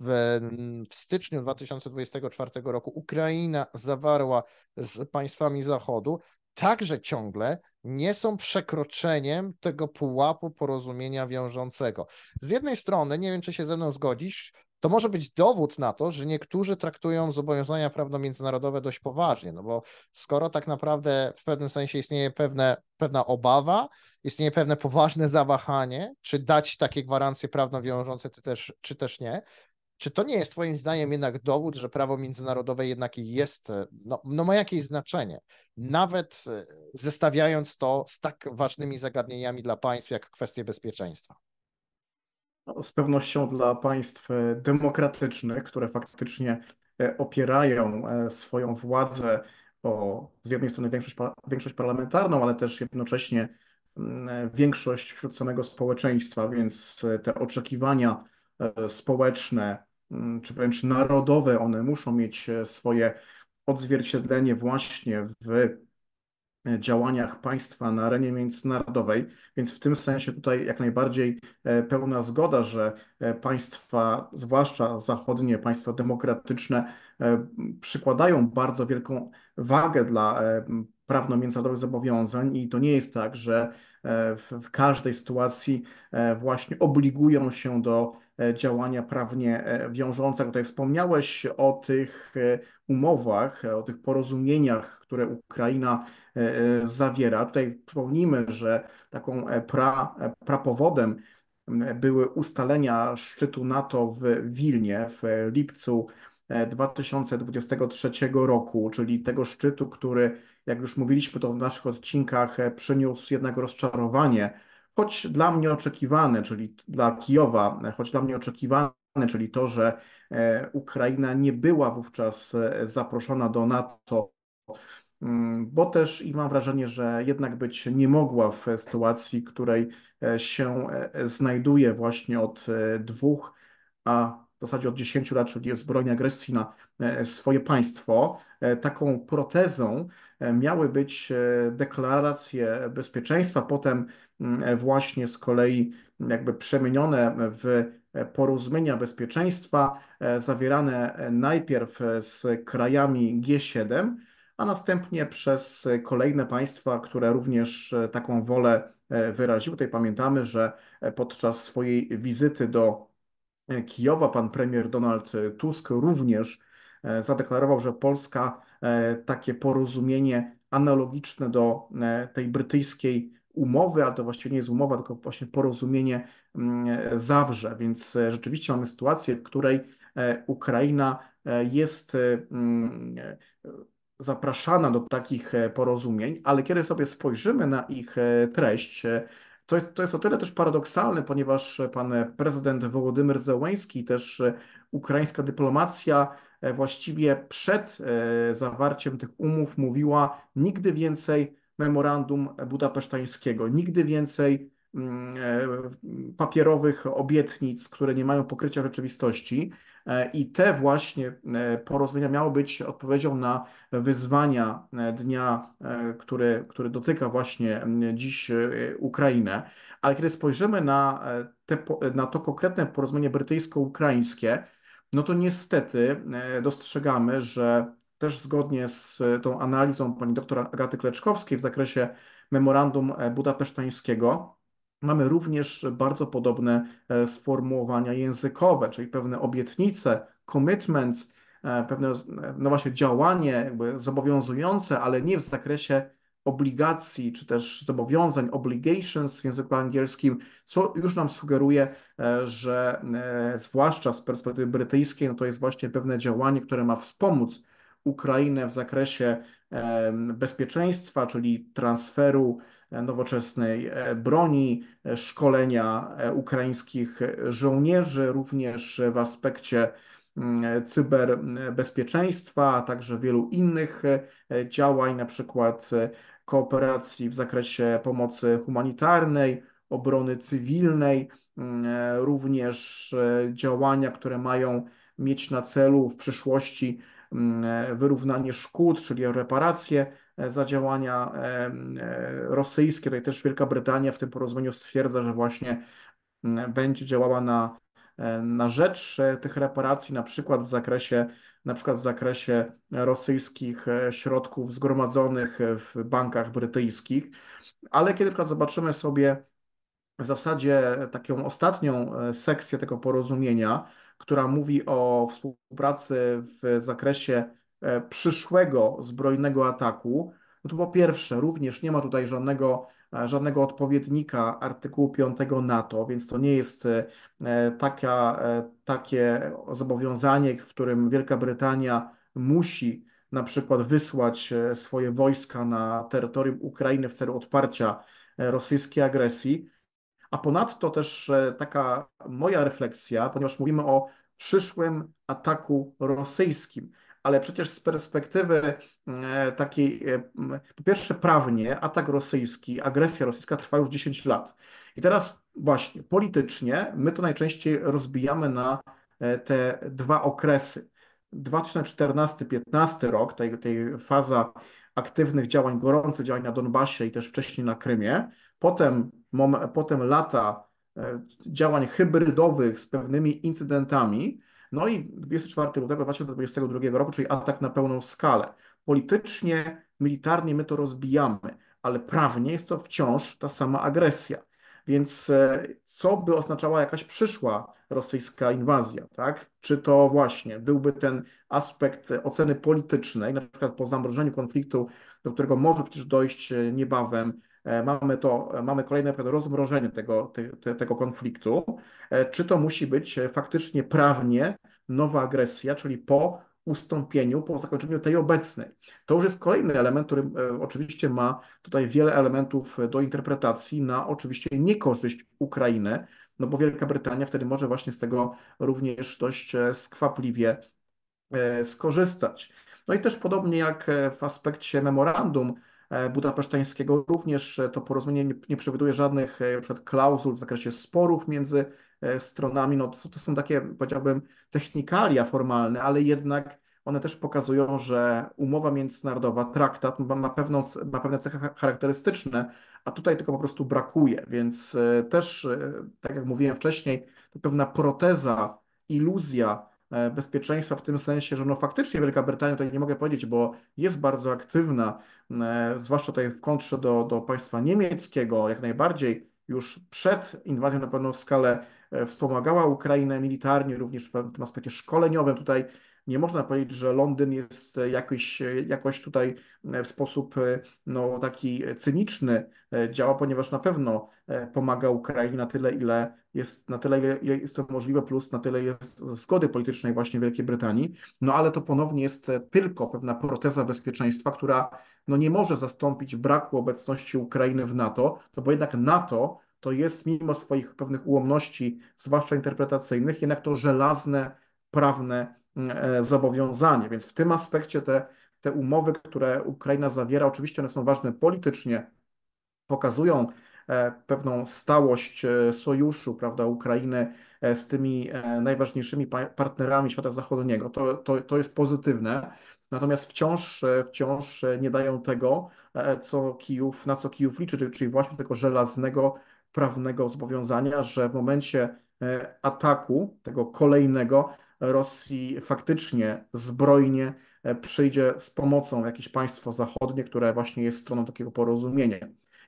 w, mm, w styczniu 2024 roku Ukraina zawarła z państwami Zachodu, także ciągle nie są przekroczeniem tego pułapu porozumienia wiążącego. Z jednej strony, nie wiem czy się ze mną zgodzisz, to może być dowód na to, że niektórzy traktują zobowiązania prawno-międzynarodowe dość poważnie, no bo skoro tak naprawdę w pewnym sensie istnieje pewne, pewna obawa, istnieje pewne poważne zawahanie, czy dać takie gwarancje prawno wiążące, czy też, czy też nie, czy to nie jest Twoim zdaniem jednak dowód, że prawo międzynarodowe jednak jest, e, no, no ma jakieś znaczenie, nawet e, zestawiając to z tak ważnymi zagadnieniami dla państw, jak kwestie bezpieczeństwa? No, z pewnością dla państw e, demokratycznych, które faktycznie opierają swoją władzę o z jednej strony większość, większość parlamentarną, ale też jednocześnie mm, większość wśród samego społeczeństwa, więc te oczekiwania społeczne, Mm, czy wręcz narodowe, one muszą mieć e, swoje odzwierciedlenie właśnie w e, działaniach państwa na arenie międzynarodowej, więc w tym sensie tutaj jak najbardziej e, pełna zgoda, że państwa, zwłaszcza zachodnie, państwa demokratyczne, przykładają bardzo wielką wagę dla prawno-międzynarodowych zobowiązań i to nie jest tak, że w każdej sytuacji właśnie obligują się do E, działania prawnie e, wiążące. Tutaj wspomniałeś o tych e, umowach, o tych porozumieniach, które Ukraina zawiera. Tutaj przypomnijmy, że taką pra, prapowodem były ustalenia szczytu NATO w Wilnie w lipcu 2023 roku, czyli tego szczytu, który, jak już mówiliśmy to w naszych odcinkach, przyniósł jednak rozczarowanie choć dla mnie oczekiwane, czyli dla Kijowa, choć dla mnie oczekiwane, czyli to, że e, Ukraina nie była wówczas e, zaproszona do NATO, mm, bo też i mam wrażenie, że jednak być nie mogła w sytuacji, której e, się znajduje właśnie od dwóch, a w zasadzie od dziesięciu lat, czyli zbrojnej agresji na swoje państwo. Taką protezą miały być deklaracje bezpieczeństwa, potem E, właśnie z kolei jakby przemienione w porozumienia bezpieczeństwa e, zawierane e, najpierw z krajami G7, a następnie przez kolejne państwa, które również taką wolę wyraziły. Tutaj pamiętamy, że podczas swojej wizyty do Kijowa pan premier Donald Tusk również zadeklarował, że Polska takie porozumienie analogiczne do tej brytyjskiej umowy, ale to właściwie nie jest umowa, tylko właśnie porozumienie mm, zawrze. Więc e, rzeczywiście mamy sytuację, w której e, Ukraina e, jest mm, zapraszana do takich porozumień, ale kiedy sobie spojrzymy na ich treść, to jest, to jest o tyle też paradoksalne, ponieważ pan prezydent Wołodymyr i też ukraińska dyplomacja właściwie przed zawarciem tych umów mówiła nigdy więcej memorandum budapesztańskiego. Nigdy więcej mm, e, papierowych obietnic, które nie mają pokrycia rzeczywistości. E, I te właśnie e, porozumienia miały być odpowiedzią na wyzwania dnia, który, który dotyka właśnie dziś Ukrainę. Ale kiedy spojrzymy na, te, na to konkretne porozumienie brytyjsko-ukraińskie, no to niestety dostrzegamy, że też zgodnie z e, tą analizą pani doktor Agaty Kleczkowskiej w zakresie memorandum e, budapesztańskiego, mamy również bardzo podobne e, sformułowania językowe, czyli pewne obietnice, commitments, pewne, no właśnie, działanie jakby zobowiązujące, ale nie w zakresie obligacji czy też zobowiązań, obligations w języku angielskim, co już nam sugeruje, że zwłaszcza z perspektywy brytyjskiej, no to jest właśnie pewne działanie, które ma wspomóc Ukrainę w zakresie bezpieczeństwa, czyli transferu e, nowoczesnej e, broni, e, szkolenia ukraińskich żołnierzy, również w aspekcie mm, cyberbezpieczeństwa, a także wielu innych działań, na przykład kooperacji w zakresie pomocy humanitarnej, obrony cywilnej, mm, również działania, które mają mieć na celu w przyszłości Mm, e, wyrównanie szkód, czyli reparacje e, za działania e, rosyjskie. Tutaj też Wielka Brytania w tym porozumieniu stwierdza, że właśnie mm, będzie działała na, na rzecz tych reparacji, na przykład w zakresie na przykład w zakresie rosyjskich środków zgromadzonych w bankach brytyjskich. Ale kiedy zobaczymy sobie w zasadzie taką ostatnią sekcję tego porozumienia, która mówi o współpracy w zakresie e, przyszłego zbrojnego ataku, no to po pierwsze, również nie ma tutaj żadnego, e, żadnego odpowiednika artykułu 5 NATO, więc to nie jest e, taka, takie zobowiązanie, w którym Wielka Brytania musi na przykład wysłać swoje wojska na terytorium Ukrainy w celu odparcia rosyjskiej agresji. A ponadto też taka moja refleksja, ponieważ mówimy o przyszłym ataku rosyjskim, ale przecież z perspektywy e, takiej, e, po pierwsze prawnie, atak rosyjski, agresja rosyjska trwa już 10 lat. I teraz właśnie politycznie my to najczęściej rozbijamy na e, te dwa okresy. 2014-15 rok, tej, tej faza aktywnych działań, gorących działań na Donbasie i też wcześniej na Krymie, Potem, potem lata e, działań hybrydowych z pewnymi incydentami. No i 24 lutego 2022 roku, czyli atak na pełną skalę. Politycznie, militarnie my to rozbijamy, ale prawnie jest to wciąż ta sama agresja. Więc e, co by oznaczała jakaś przyszła rosyjska inwazja, tak? Czy to właśnie byłby ten aspekt oceny politycznej, na przykład po zamrożeniu konfliktu, do którego może przecież dojść e, niebawem E, mamy, to, e, mamy kolejne rozmrożenie tego, te, tego konfliktu. E, czy to musi być faktycznie prawnie nowa agresja, czyli po ustąpieniu, po zakończeniu tej obecnej. To już jest kolejny element, który oczywiście ma tutaj wiele elementów do interpretacji na oczywiście niekorzyść Ukrainy, no bo Wielka Brytania wtedy może właśnie z tego również dość skwapliwie skorzystać. No i też podobnie jak w aspekcie memorandum, E, budapesztańskiego. Również e, to porozumienie nie, nie przewiduje żadnych e, na przykład, klauzul w zakresie sporów między stronami. No to, to są takie, powiedziałbym, technikalia formalne, ale jednak one też pokazują, że umowa międzynarodowa, traktat ma, pewną, ma pewne cechy charakterystyczne, a tutaj tylko po prostu brakuje. Więc też, tak jak mówiłem wcześniej, to pewna proteza, iluzja E, bezpieczeństwa w tym sensie, że no faktycznie Wielka Brytania, tutaj nie mogę powiedzieć, bo jest bardzo aktywna, e, zwłaszcza tutaj w kontrze do, do państwa niemieckiego, jak najbardziej już przed inwazją na pewną skalę e, wspomagała Ukrainę militarnie, również w tym aspekcie szkoleniowym. Tutaj nie można powiedzieć, że Londyn jest e, jakoś, e, jakoś tutaj e, w sposób no, taki cyniczny działa, ponieważ na pewno pomaga Ukrainie na tyle, ile jest, na tyle, ile jest to możliwe, plus na tyle jest zgody politycznej właśnie Wielkiej Brytanii. No ale to ponownie jest tylko pewna proteza bezpieczeństwa, która no, nie może zastąpić braku obecności Ukrainy w NATO, to no, bo jednak NATO to jest mimo swoich pewnych ułomności, zwłaszcza interpretacyjnych, jednak to żelazne, prawne E, zobowiązanie. Więc w tym aspekcie te, te umowy, które Ukraina zawiera, oczywiście one są ważne politycznie, pokazują e, pewną stałość e, sojuszu prawda, Ukrainy z tymi najważniejszymi partnerami świata zachodniego. To, to, to jest pozytywne. Natomiast wciąż, wciąż nie dają tego, co Kijów, na co Kijów liczy, czyli właśnie tego żelaznego prawnego zobowiązania, że w momencie ataku, tego kolejnego, Rosji faktycznie zbrojnie e, przyjdzie z pomocą jakieś państwo zachodnie, które właśnie jest stroną takiego porozumienia.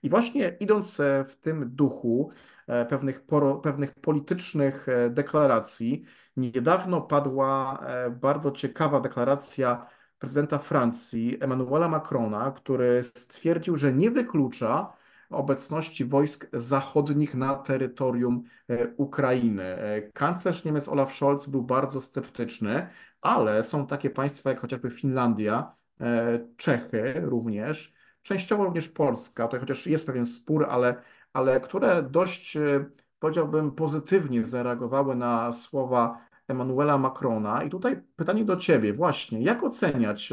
I właśnie idąc e, w tym duchu e, pewnych, poro, pewnych politycznych deklaracji, niedawno padła bardzo ciekawa deklaracja prezydenta Francji Emmanuela Macrona, który stwierdził, że nie wyklucza, obecności wojsk zachodnich na terytorium e, Ukrainy. E, kanclerz Niemiec Olaf Scholz był bardzo sceptyczny, ale są takie państwa jak chociażby Finlandia, e, Czechy również, częściowo również Polska, tutaj chociaż jest pewien spór, ale, ale które dość powiedziałbym pozytywnie zareagowały na słowa Emmanuela Macrona. I tutaj pytanie do Ciebie, właśnie, jak oceniać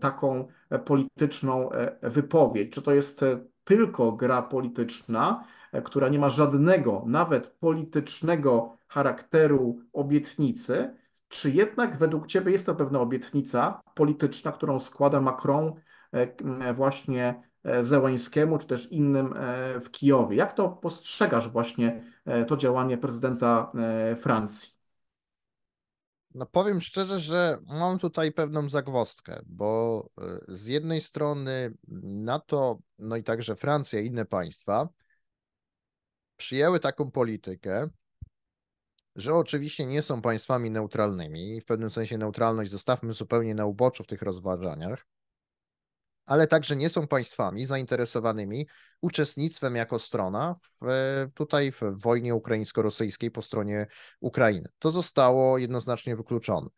taką polityczną wypowiedź? Czy to jest tylko gra polityczna, e, która nie ma żadnego, nawet politycznego charakteru obietnicy, czy jednak według Ciebie jest to pewna obietnica polityczna, którą składa Macron e, właśnie e, Zełańskiemu, czy też innym w Kijowie? Jak to postrzegasz właśnie to działanie prezydenta Francji? No powiem szczerze, że mam tutaj pewną zagwostkę, bo y, z jednej strony NATO, no i także Francja i inne państwa przyjęły taką politykę, że oczywiście nie są państwami neutralnymi w pewnym sensie neutralność zostawmy zupełnie na uboczu w tych rozważaniach, ale także nie są państwami zainteresowanymi uczestnictwem jako strona w, tutaj w wojnie ukraińsko-rosyjskiej po stronie Ukrainy. To zostało jednoznacznie wykluczone.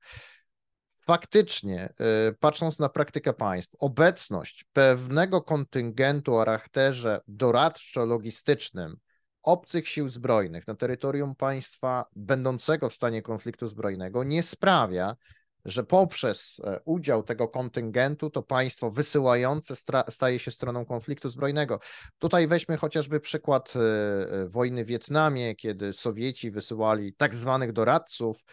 Faktycznie, y, patrząc na praktykę państw, obecność pewnego kontyngentu o charakterze doradczo-logistycznym obcych sił zbrojnych na terytorium państwa będącego w stanie konfliktu zbrojnego nie sprawia, że poprzez e, udział tego kontyngentu to państwo wysyłające staje się stroną konfliktu zbrojnego. Tutaj weźmy chociażby przykład e, e, wojny w Wietnamie, kiedy Sowieci wysyłali tak zwanych doradców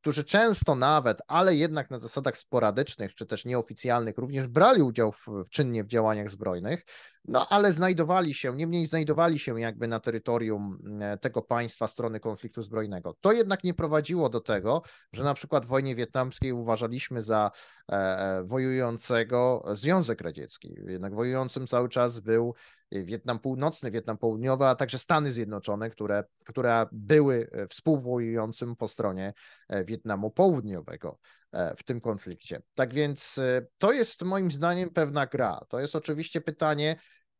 którzy często nawet, ale jednak na zasadach sporadycznych czy też nieoficjalnych, również brali udział w, w czynnie w działaniach zbrojnych, no ale znajdowali się, niemniej znajdowali się jakby na terytorium mm, e, tego państwa strony konfliktu zbrojnego. To jednak nie prowadziło do tego, że na przykład w wojnie wietnamskiej uważaliśmy za e, e, wojującego Związek Radziecki. Jednak wojującym cały czas był Wietnam Północny, Wietnam Południowy, a także Stany Zjednoczone, które, które były współwojującym po stronie Wietnamu Południowego w tym konflikcie. Tak więc to jest moim zdaniem pewna gra. To jest oczywiście pytanie,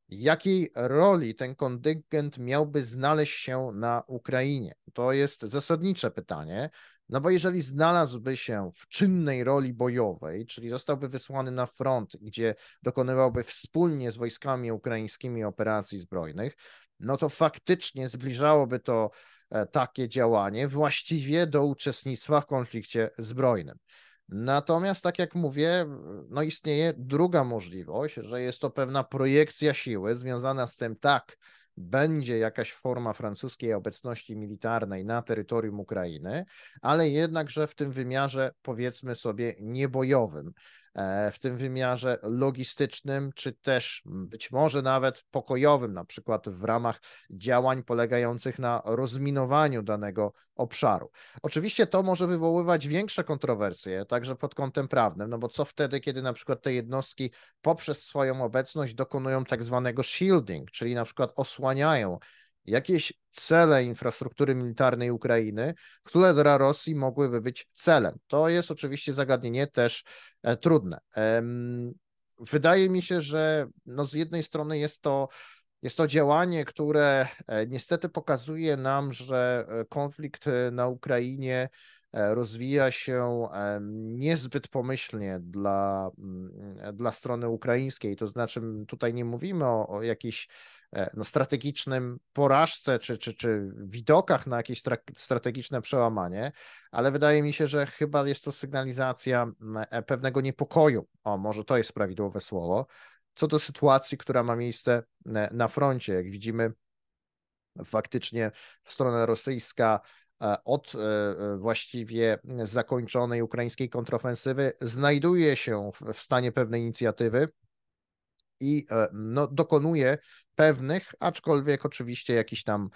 Jakiej roli ten kontyngent miałby znaleźć się na Ukrainie? To jest zasadnicze pytanie, no bo jeżeli znalazłby się w czynnej roli bojowej, czyli zostałby wysłany na front, gdzie dokonywałby wspólnie z wojskami ukraińskimi operacji zbrojnych, no to faktycznie zbliżałoby to e, takie działanie właściwie do uczestnictwa w konflikcie zbrojnym. Natomiast, tak jak mówię, no istnieje druga możliwość, że jest to pewna projekcja siły związana z tym, tak, będzie jakaś forma francuskiej obecności militarnej na terytorium Ukrainy, ale jednakże w tym wymiarze, powiedzmy sobie, niebojowym. E, w tym wymiarze logistycznym, czy też być może nawet pokojowym, na przykład w ramach działań polegających na rozminowaniu danego obszaru. Oczywiście to może wywoływać większe kontrowersje, także pod kątem prawnym, no bo co wtedy, kiedy na przykład te jednostki poprzez swoją obecność dokonują tak zwanego shielding, czyli na przykład osłaniają jakieś cele infrastruktury militarnej Ukrainy, które dla Rosji mogłyby być celem. To jest oczywiście zagadnienie też e, trudne. Wydaje mi się, że no z jednej strony jest to, jest to działanie, które e, niestety pokazuje nam, że e, konflikt na Ukrainie rozwija się niezbyt pomyślnie dla, mm, dla strony ukraińskiej. To znaczy, tutaj nie mówimy o, o jakichś E, no, strategicznym porażce czy, czy, czy widokach na jakieś strategiczne przełamanie, ale wydaje mi się, że chyba jest to sygnalizacja e, pewnego niepokoju. O, może to jest prawidłowe słowo. Co do sytuacji, która ma miejsce e, na froncie, jak widzimy, faktycznie strona rosyjska od właściwie zakończonej ukraińskiej kontrofensywy znajduje się w stanie pewnej inicjatywy, i e, no, dokonuje pewnych, aczkolwiek oczywiście jakichś tam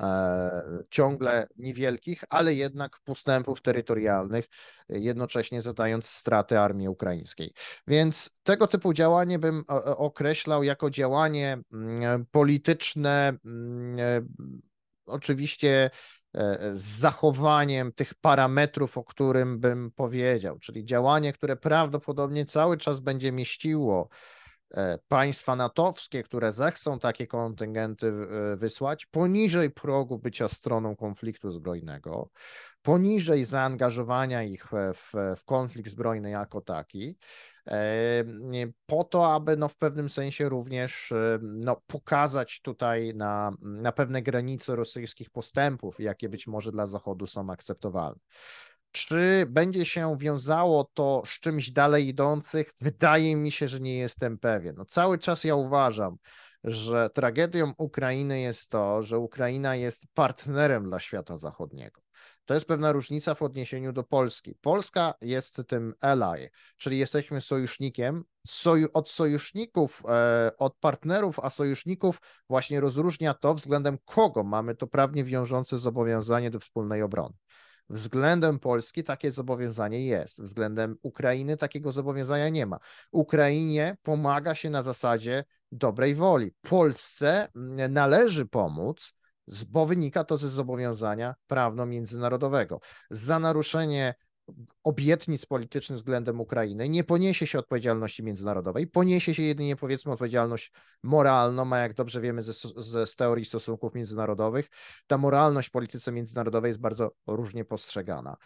e, ciągle niewielkich, ale jednak postępów terytorialnych, jednocześnie zadając straty armii ukraińskiej. Więc tego typu działanie bym e, e, określał jako działanie mm, polityczne, mm, oczywiście z zachowaniem tych parametrów, o którym bym powiedział, czyli działanie, które prawdopodobnie cały czas będzie mieściło E, państwa natowskie, które zechcą takie kontyngenty e, wysłać, poniżej progu bycia stroną konfliktu zbrojnego, poniżej zaangażowania ich e, w, w konflikt zbrojny jako taki, po to, aby no w pewnym sensie również no pokazać tutaj na, na pewne granice rosyjskich postępów, jakie być może dla Zachodu są akceptowalne. Czy będzie się wiązało to z czymś dalej idących? Wydaje mi się, że nie jestem pewien. No, cały czas ja uważam, że tragedią Ukrainy jest to, że Ukraina jest partnerem dla świata zachodniego. To jest pewna różnica w odniesieniu do Polski. Polska jest tym ally, czyli jesteśmy sojusznikiem. Soju, od sojuszników, e, od partnerów, a sojuszników właśnie rozróżnia to, względem kogo mamy to prawnie wiążące zobowiązanie do wspólnej obrony. Względem Polski takie zobowiązanie jest, względem Ukrainy takiego zobowiązania nie ma. Ukrainie pomaga się na zasadzie dobrej woli. Polsce mm, należy pomóc, bo wynika to ze zobowiązania prawno-międzynarodowego. Za naruszenie obietnic politycznych względem Ukrainy, nie poniesie się odpowiedzialności międzynarodowej, poniesie się jedynie powiedzmy odpowiedzialność moralną, a jak dobrze wiemy ze, ze z teorii stosunków międzynarodowych, ta moralność w polityce międzynarodowej jest bardzo różnie postrzegana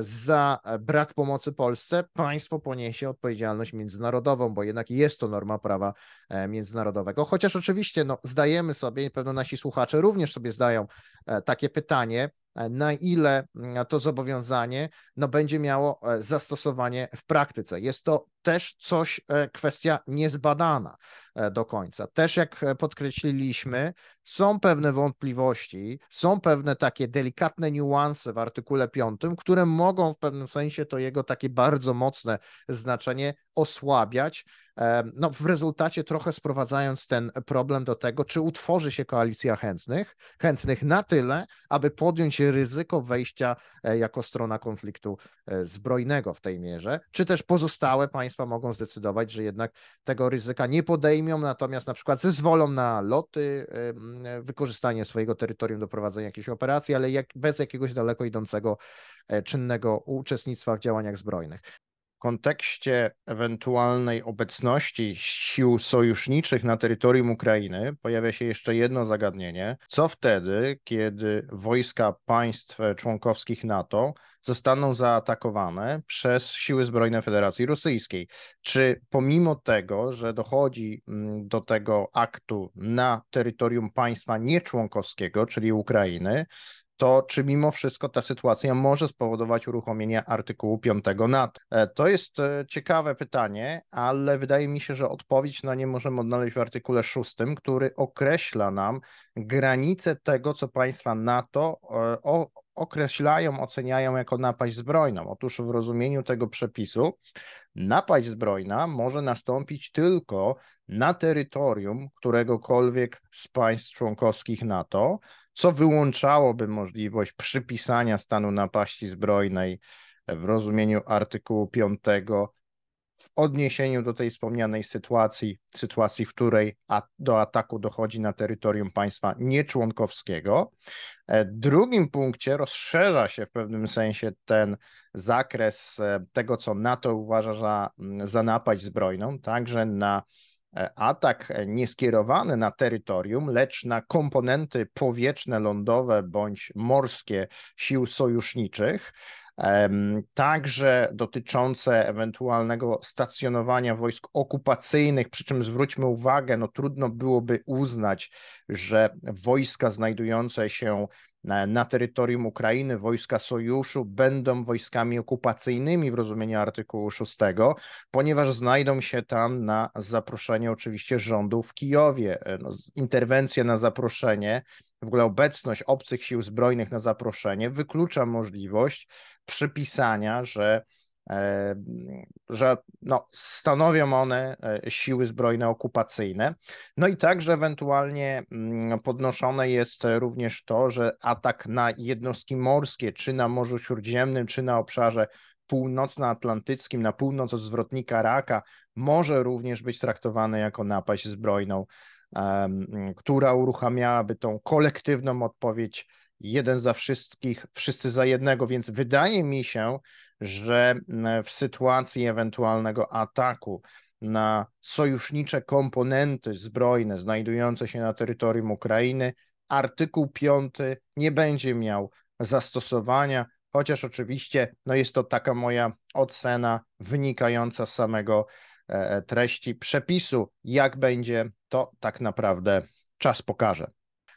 za e, brak pomocy Polsce państwo poniesie odpowiedzialność międzynarodową, bo jednak jest to norma prawa e, międzynarodowego. Chociaż oczywiście no, zdajemy sobie, pewno nasi słuchacze również sobie zdają e, takie pytanie, na ile mm, to zobowiązanie no, będzie miało zastosowanie w praktyce. Jest to też coś, e, kwestia niezbadana e, do końca. Też jak e, podkreśliliśmy, są pewne wątpliwości, są pewne takie delikatne niuanse w artykule 5, które mogą w pewnym sensie to jego takie bardzo mocne znaczenie osłabiać, no w rezultacie trochę sprowadzając ten problem do tego, czy utworzy się koalicja chętnych, chętnych na tyle, aby podjąć ryzyko wejścia e, jako strona konfliktu e, zbrojnego w tej mierze, czy też pozostałe państwa mogą zdecydować, że jednak tego ryzyka nie podejmią, natomiast na przykład zezwolą na loty, wykorzystanie swojego terytorium do prowadzenia jakiejś operacji, ale jak, bez jakiegoś daleko idącego e, czynnego uczestnictwa w działaniach zbrojnych kontekście ewentualnej obecności sił sojuszniczych na terytorium Ukrainy pojawia się jeszcze jedno zagadnienie. Co wtedy, kiedy wojska państw członkowskich NATO zostaną zaatakowane przez siły zbrojne Federacji Rosyjskiej? Czy pomimo tego, że dochodzi mm, do tego aktu na terytorium państwa nieczłonkowskiego, czyli Ukrainy, to, czy mimo wszystko ta sytuacja może spowodować uruchomienie artykułu 5 NATO. E, to jest e, ciekawe pytanie, ale wydaje mi się, że odpowiedź na nie możemy odnaleźć w artykule 6, który określa nam granice tego, co państwa NATO e, o, określają, oceniają jako napaść zbrojną. Otóż w rozumieniu tego przepisu napaść zbrojna może nastąpić tylko na terytorium któregokolwiek z państw członkowskich NATO, co wyłączałoby możliwość przypisania stanu napaści zbrojnej w rozumieniu artykułu 5 w odniesieniu do tej wspomnianej sytuacji, sytuacji, w której do ataku dochodzi na terytorium państwa nieczłonkowskiego. W e, drugim punkcie rozszerza się w pewnym sensie ten zakres e, tego, co NATO uważa za, za napaść zbrojną, także na E, atak e, nieskierowany na terytorium, lecz na komponenty powietrzne, lądowe bądź morskie sił sojuszniczych, także dotyczące ewentualnego stacjonowania wojsk okupacyjnych, przy czym zwróćmy uwagę, no trudno byłoby uznać, że wojska znajdujące się na terytorium Ukrainy wojska sojuszu będą wojskami okupacyjnymi w rozumieniu artykułu 6, ponieważ znajdą się tam na zaproszenie oczywiście rządu w Kijowie. E, no, interwencja na zaproszenie, w ogóle obecność obcych sił zbrojnych na zaproszenie wyklucza możliwość przypisania, że E, że no, stanowią one e, siły zbrojne okupacyjne. No i także ewentualnie mm, podnoszone jest również to, że atak na jednostki morskie, czy na Morzu Śródziemnym, czy na obszarze północnoatlantyckim, na północ od zwrotnika Raka, może również być traktowany jako napaść zbrojną, e, która uruchamiałaby tą kolektywną odpowiedź jeden za wszystkich, wszyscy za jednego, więc wydaje mi się, że w sytuacji ewentualnego ataku na sojusznicze komponenty zbrojne znajdujące się na terytorium Ukrainy, artykuł 5 nie będzie miał zastosowania, chociaż oczywiście no jest to taka moja ocena wynikająca z samego e, treści przepisu. Jak będzie, to tak naprawdę czas pokaże.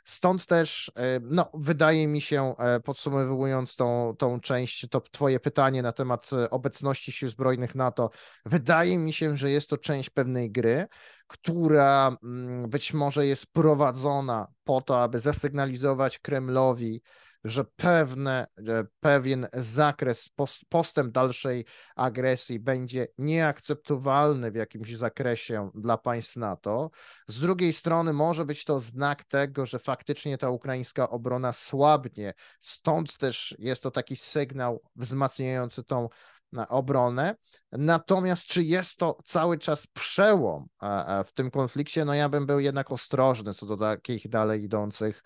Stąd też, e, no, wydaje mi się, e, podsumowując tą, tą część, to Twoje pytanie na temat e, obecności sił zbrojnych NATO, wydaje mi się, że jest to część pewnej gry, która mm, być może jest prowadzona po to, aby zasygnalizować Kremlowi, że pewne, e, pewien zakres, postęp dalszej agresji będzie nieakceptowalny w jakimś zakresie dla państw NATO. Z drugiej strony może być to znak tego, że faktycznie ta ukraińska obrona słabnie, stąd też jest to taki sygnał wzmacniający tą na e, obronę. Natomiast czy jest to cały czas przełom e, w tym konflikcie? No ja bym był jednak ostrożny co do takich dalej idących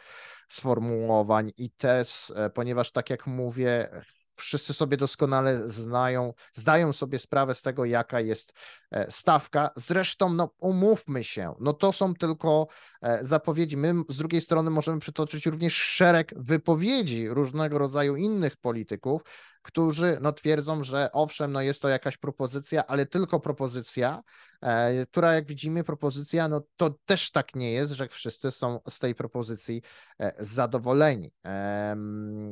sformułowań i tez, e, ponieważ tak jak mówię, wszyscy sobie doskonale znają, zdają sobie sprawę z tego, jaka jest E, stawka. Zresztą, no umówmy się, no to są tylko e, zapowiedzi. My z drugiej strony możemy przytoczyć również szereg wypowiedzi różnego rodzaju innych polityków, którzy no, twierdzą, że owszem, no, jest to jakaś propozycja, ale tylko propozycja, e, która jak widzimy, propozycja, no to też tak nie jest, że wszyscy są z tej propozycji zadowoleni.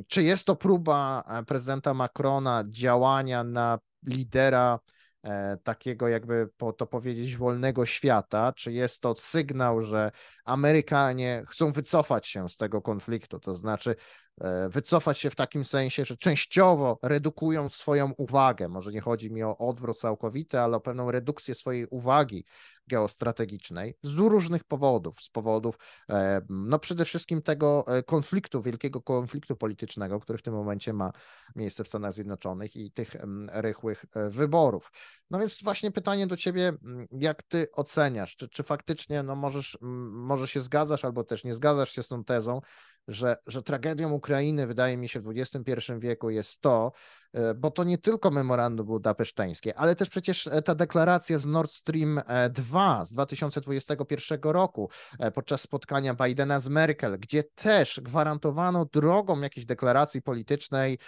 czy jest to próba prezydenta Macrona działania na lidera E, takiego, jakby po to powiedzieć, wolnego świata? Czy jest to sygnał, że Amerykanie chcą wycofać się z tego konfliktu? To znaczy, E, wycofać się w takim sensie, że częściowo redukują swoją uwagę. Może nie chodzi mi o odwrót całkowity, ale o pewną redukcję swojej uwagi geostrategicznej z różnych powodów, z powodów e, no przede wszystkim tego e, konfliktu, wielkiego konfliktu politycznego, który w tym momencie ma miejsce w Stanach Zjednoczonych i tych rychłych wyborów. No więc właśnie pytanie do ciebie, jak ty oceniasz, czy, czy faktycznie no możesz, może się zgadzasz albo też nie zgadzasz się z tą tezą, że, że tragedią Ukrainy, wydaje mi się, w XXI wieku jest to, e, bo to nie tylko memorandum budapeszteńskie, ale też przecież e, ta deklaracja z Nord Stream 2 e, z 2021 roku podczas spotkania Bidena z Merkel, gdzie też gwarantowano drogą jakiejś deklaracji politycznej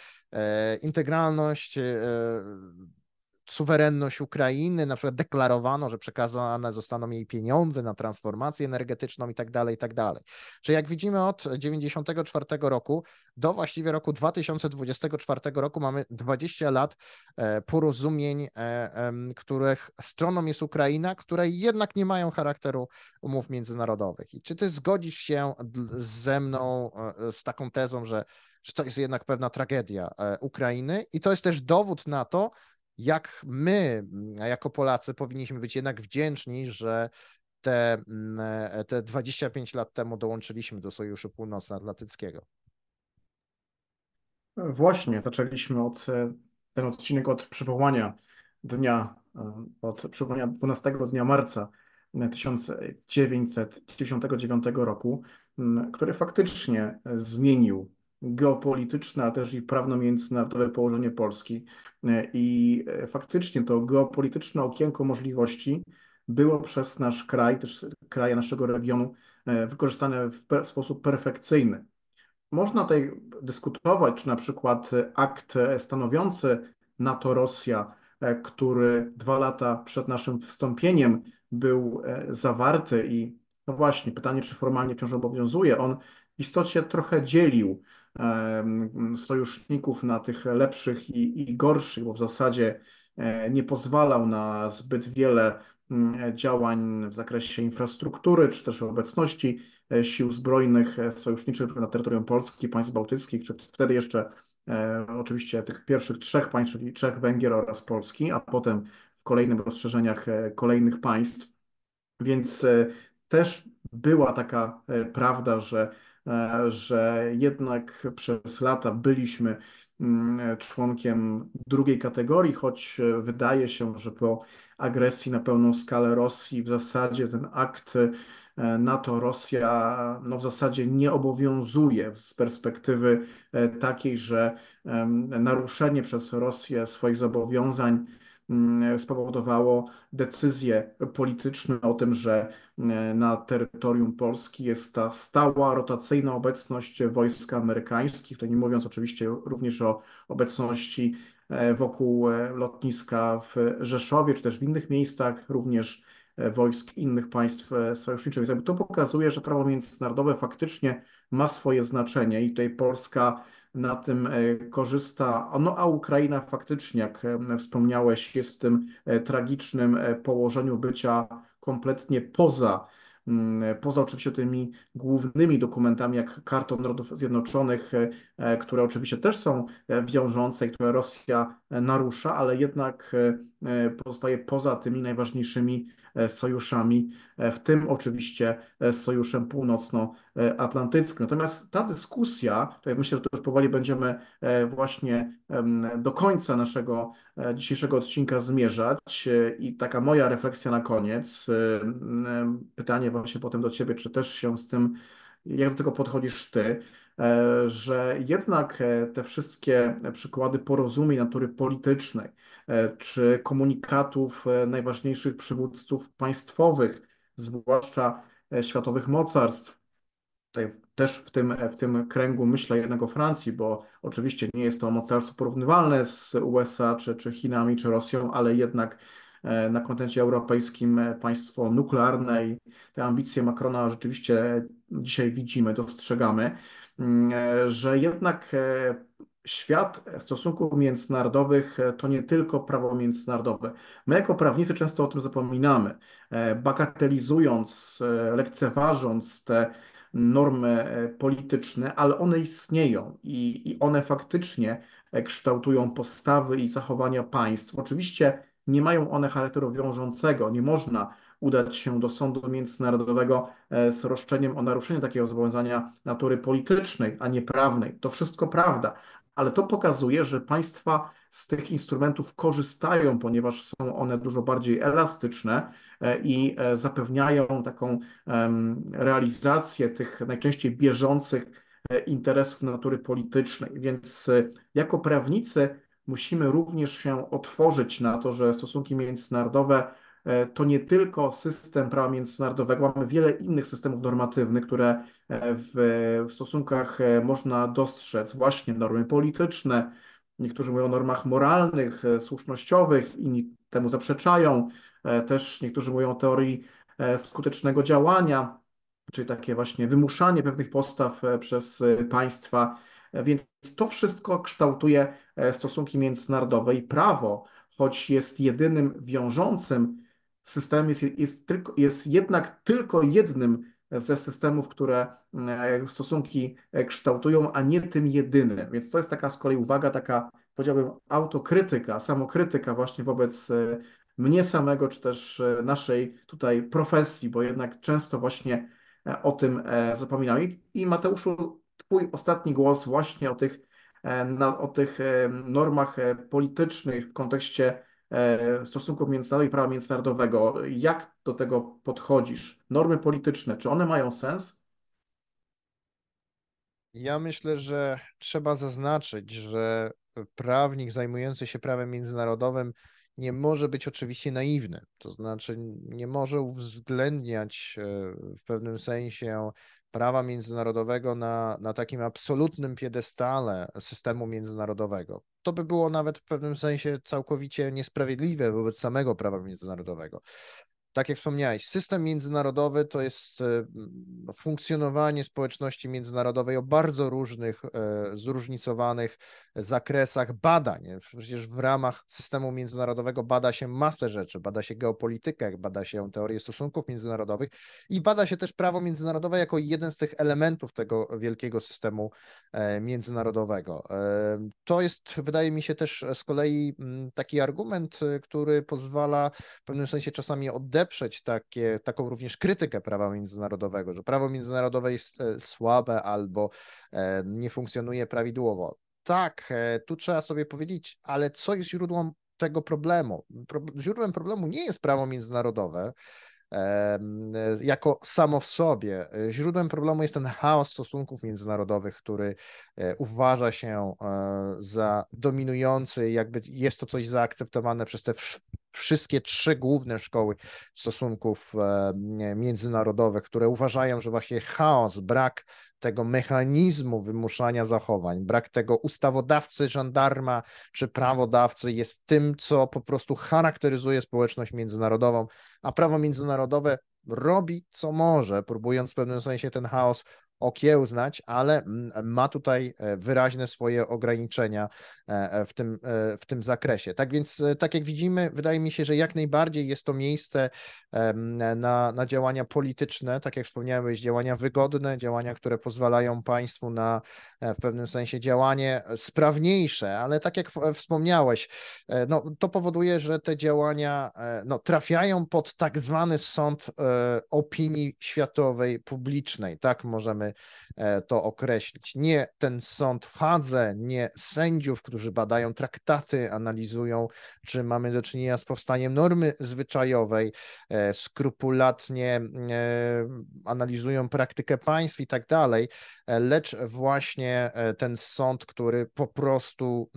integralność suwerenność Ukrainy, na przykład deklarowano, że przekazane zostaną jej pieniądze na transformację energetyczną i tak dalej, i tak dalej. Czy jak widzimy od 1994 roku do właściwie roku 2024 roku mamy 20 lat e, porozumień, e, których stroną jest Ukraina, które jednak nie mają charakteru umów międzynarodowych. I czy ty zgodzisz się ze mną e, z taką tezą, że że to jest jednak pewna tragedia Ukrainy i to jest też dowód na to, jak my, mm, jako Polacy, powinniśmy być jednak wdzięczni, że te, mm, e, te 25 lat temu dołączyliśmy do Sojuszu Północnoatlantyckiego. Właśnie, zaczęliśmy od e, ten odcinek od przywołania dnia, e, od przywołania 12 dnia marca 1999 roku, który faktycznie zmienił geopolityczne, a też i prawno-międzynarodowe położenie Polski. E, I e, faktycznie to geopolityczne okienko możliwości było przez nasz kraj, też kraje naszego regionu, e, wykorzystane w sposób perfekcyjny. Można tutaj dyskutować, czy na przykład akt stanowiący NATO-Rosja, który dwa lata przed naszym wstąpieniem był zawarty i no właśnie, pytanie, czy formalnie wciąż obowiązuje, on w istocie trochę dzielił sojuszników, na tych lepszych i, i gorszych, bo w zasadzie e, nie pozwalał na zbyt wiele działań w zakresie infrastruktury czy też obecności e, sił zbrojnych e, sojuszniczych na terytorium Polski, państw bałtyckich, czy wtedy jeszcze oczywiście tych pierwszych trzech państw, czyli Czech, Węgier oraz Polski, a potem w kolejnych rozszerzeniach kolejnych państw. Więc też była taka prawda, że E, że jednak przez lata byliśmy mm, członkiem drugiej kategorii, choć e, wydaje się, że po agresji na pełną skalę Rosji w zasadzie ten akt e, NATO-Rosja no w zasadzie nie obowiązuje z perspektywy takiej, że naruszenie przez Rosję swoich zobowiązań Mm, spowodowało decyzję polityczną o tym, że e, na terytorium Polski jest ta stała, rotacyjna obecność wojsk amerykańskich, to nie mówiąc oczywiście również o obecności e, wokół e, lotniska w Rzeszowie, czy też w innych miejscach, również wojsk innych państw sojuszniczych. To pokazuje, że prawo międzynarodowe faktycznie ma swoje znaczenie i tutaj Polska na tym e, korzysta. No a Ukraina faktycznie, jak e, wspomniałeś, jest w tym e, tragicznym położeniu bycia kompletnie poza mm, poza oczywiście tymi głównymi dokumentami, jak Karta Narodów Zjednoczonych, które oczywiście też są wiążące i które Rosja narusza, ale jednak pozostaje poza tymi najważniejszymi E, sojuszami, e, w tym oczywiście e, z Sojuszem Północnoatlantyckim. Natomiast ta dyskusja, tak ja myślę, że to już powoli będziemy właśnie do końca naszego dzisiejszego odcinka zmierzać i taka moja refleksja na koniec, pytanie właśnie potem do Ciebie, czy też się z tym, jak do tego podchodzisz Ty, że jednak te wszystkie przykłady porozumień natury politycznej, E, czy komunikatów e, najważniejszych przywódców państwowych, zwłaszcza e, światowych mocarstw. Tutaj też w tym, w tym kręgu myślę jednego Francji, bo oczywiście nie jest to mocarstwo porównywalne z USA, czy, czy Chinami, czy Rosją, ale jednak na kontencie europejskim państwo nuklearne i te ambicje Macrona rzeczywiście dzisiaj widzimy, dostrzegamy, mm, że jednak świat stosunków międzynarodowych e, to nie tylko prawo międzynarodowe. My jako prawnicy często o tym zapominamy, e, bagatelizując, e, lekceważąc te normy polityczne, ale one istnieją i, i one faktycznie kształtują postawy i zachowania państw. Oczywiście nie mają one charakteru wiążącego, nie można udać się do sądu międzynarodowego z roszczeniem o naruszenie takiego zobowiązania natury politycznej, a nie prawnej. To wszystko prawda, ale to pokazuje, że państwa z tych instrumentów korzystają, ponieważ są one dużo bardziej elastyczne e, i e, zapewniają taką realizację tych najczęściej bieżących e, interesów natury politycznej. Więc jako prawnicy musimy również się otworzyć na to, że stosunki międzynarodowe E, to nie tylko system prawa międzynarodowego, mamy wiele innych systemów normatywnych, które e, w, w stosunkach e, można dostrzec, właśnie normy polityczne, Niektórzy mówią o normach moralnych, słusznościowych, inni temu zaprzeczają. Też niektórzy mówią o teorii skutecznego działania, czyli takie właśnie wymuszanie pewnych postaw przez państwa. Więc to wszystko kształtuje stosunki międzynarodowe i prawo, choć jest jedynym wiążącym system jest, jest, tylko, jest jednak tylko jednym ze systemów, które e, stosunki e, kształtują, a nie tym jedynym. Więc to jest taka z kolei uwaga, taka powiedziałbym autokrytyka, samokrytyka właśnie wobec e, mnie samego, czy też naszej tutaj profesji, bo jednak często właśnie o tym zapominam. I Mateuszu, Twój ostatni głos właśnie o tych, o tych normach politycznych w kontekście E, stosunków międzynarodowych i prawa międzynarodowego. Jak do tego podchodzisz? Normy polityczne, czy one mają sens? Ja myślę, że trzeba zaznaczyć, że prawnik zajmujący się prawem międzynarodowym nie może być oczywiście naiwny, to znaczy nie może uwzględniać e, w pewnym sensie prawa międzynarodowego na, na takim absolutnym piedestale systemu międzynarodowego to by było nawet w pewnym sensie całkowicie niesprawiedliwe wobec samego prawa międzynarodowego tak jak wspomniałeś, system międzynarodowy to jest e, funkcjonowanie społeczności międzynarodowej o bardzo różnych, e, zróżnicowanych zakresach badań. Przecież w ramach systemu międzynarodowego bada się masę rzeczy, bada się geopolitykę, bada się teorię stosunków międzynarodowych i bada się też prawo międzynarodowe jako jeden z tych elementów tego wielkiego systemu e, międzynarodowego. To jest, wydaje mi się, też z kolei taki argument, który pozwala w pewnym sensie czasami odderzyć wesprzeć takie, taką również krytykę prawa międzynarodowego, że prawo międzynarodowe jest e, słabe albo e, nie funkcjonuje prawidłowo. Tak, e, tu trzeba sobie powiedzieć, ale co jest źródłem tego problemu? Pro, źródłem problemu nie jest prawo międzynarodowe, E, jako samo w sobie. Źródłem problemu jest ten chaos stosunków międzynarodowych, który e, uważa się e, za dominujący, jakby jest to coś zaakceptowane przez te wszystkie trzy główne szkoły stosunków międzynarodowych, które uważają, że właśnie chaos, brak tego mechanizmu wymuszania zachowań, brak tego ustawodawcy, żandarma czy prawodawcy jest tym, co po prostu charakteryzuje społeczność międzynarodową, a prawo międzynarodowe robi co może, próbując w pewnym sensie ten chaos okiełznać, ale mm, ma tutaj e, wyraźne swoje ograniczenia e, e, w tym, w tym zakresie. Tak więc, tak jak widzimy, wydaje mi się, że jak najbardziej jest to miejsce na, na działania polityczne, tak jak wspomniałeś, działania wygodne, działania, które pozwalają państwu na w pewnym sensie działanie sprawniejsze, ale tak jak wspomniałeś, no, to powoduje, że te działania no, trafiają pod tak zwany sąd opinii światowej, publicznej, tak możemy E, to określić. Nie ten sąd w Hadze, nie sędziów, którzy badają traktaty, analizują, czy mamy do czynienia z powstaniem normy zwyczajowej, e, skrupulatnie e, analizują praktykę państw i tak dalej. E, lecz właśnie e, ten sąd, który po prostu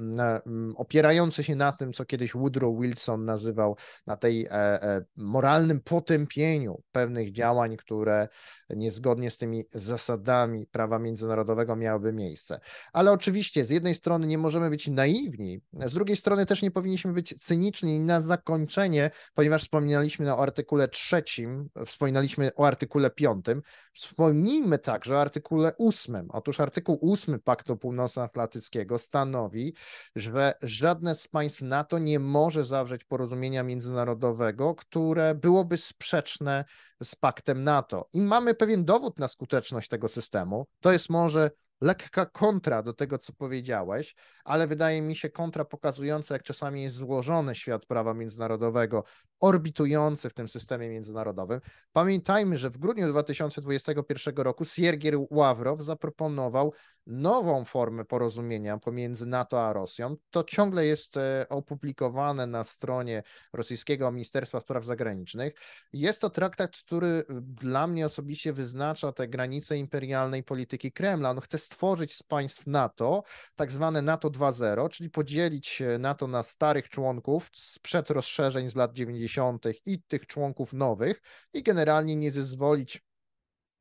opierający się na tym, co kiedyś Woodrow Wilson nazywał na tej e, moralnym potępieniu pewnych działań, które niezgodnie z tymi zasadami prawa międzynarodowego miałyby miejsce. Ale oczywiście z jednej strony nie możemy być naiwni, z drugiej strony też nie powinniśmy być cyniczni i na zakończenie, ponieważ wspominaliśmy na, o artykule trzecim, wspominaliśmy o artykule piątym, wspomnijmy także o artykule ósmym, 8. Otóż artykuł 8 Paktu Północnoatlantyckiego stanowi, że żadne z państw NATO nie może zawrzeć porozumienia międzynarodowego, które byłoby sprzeczne z paktem NATO. I mamy pewien dowód na skuteczność tego systemu. To jest może lekka kontra do tego, co powiedziałeś, ale wydaje mi się kontra pokazująca, jak czasami jest złożony świat prawa międzynarodowego, orbitujący w tym systemie międzynarodowym. Pamiętajmy, że w grudniu 2021 roku Siergier Ławrow zaproponował nową formę porozumienia pomiędzy NATO a Rosją. To ciągle jest e, opublikowane na stronie rosyjskiego Ministerstwa Spraw Zagranicznych. Jest to traktat, który e, dla mnie osobiście wyznacza te granice imperialnej polityki Kremla. On chce stworzyć z państw NATO tak zwane NATO 2.0, czyli podzielić NATO na starych członków sprzed rozszerzeń z lat 90. i tych członków nowych i generalnie nie zezwolić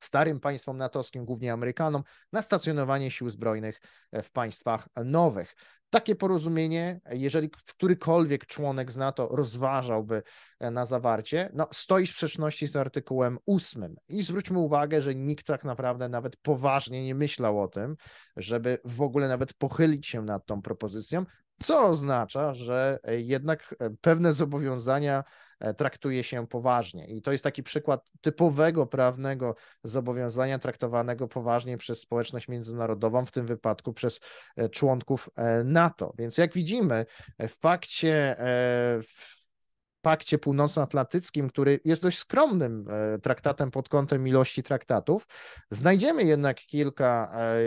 starym państwom natowskim, głównie Amerykanom, na stacjonowanie sił zbrojnych w państwach nowych. Takie porozumienie, jeżeli którykolwiek członek z NATO rozważałby e, na zawarcie, no, stoi w sprzeczności z artykułem 8. I zwróćmy uwagę, że nikt tak naprawdę nawet poważnie nie myślał o tym, żeby w ogóle nawet pochylić się nad tą propozycją, co oznacza, że e, jednak e, pewne zobowiązania E, traktuje się poważnie. I to jest taki przykład typowego prawnego zobowiązania traktowanego poważnie przez społeczność międzynarodową, w tym wypadku przez e, członków e, NATO. Więc jak widzimy, w pakcie w Pakcie Północnoatlantyckim, który jest dość skromnym e, traktatem pod kątem ilości traktatów, znajdziemy jednak kilka, e,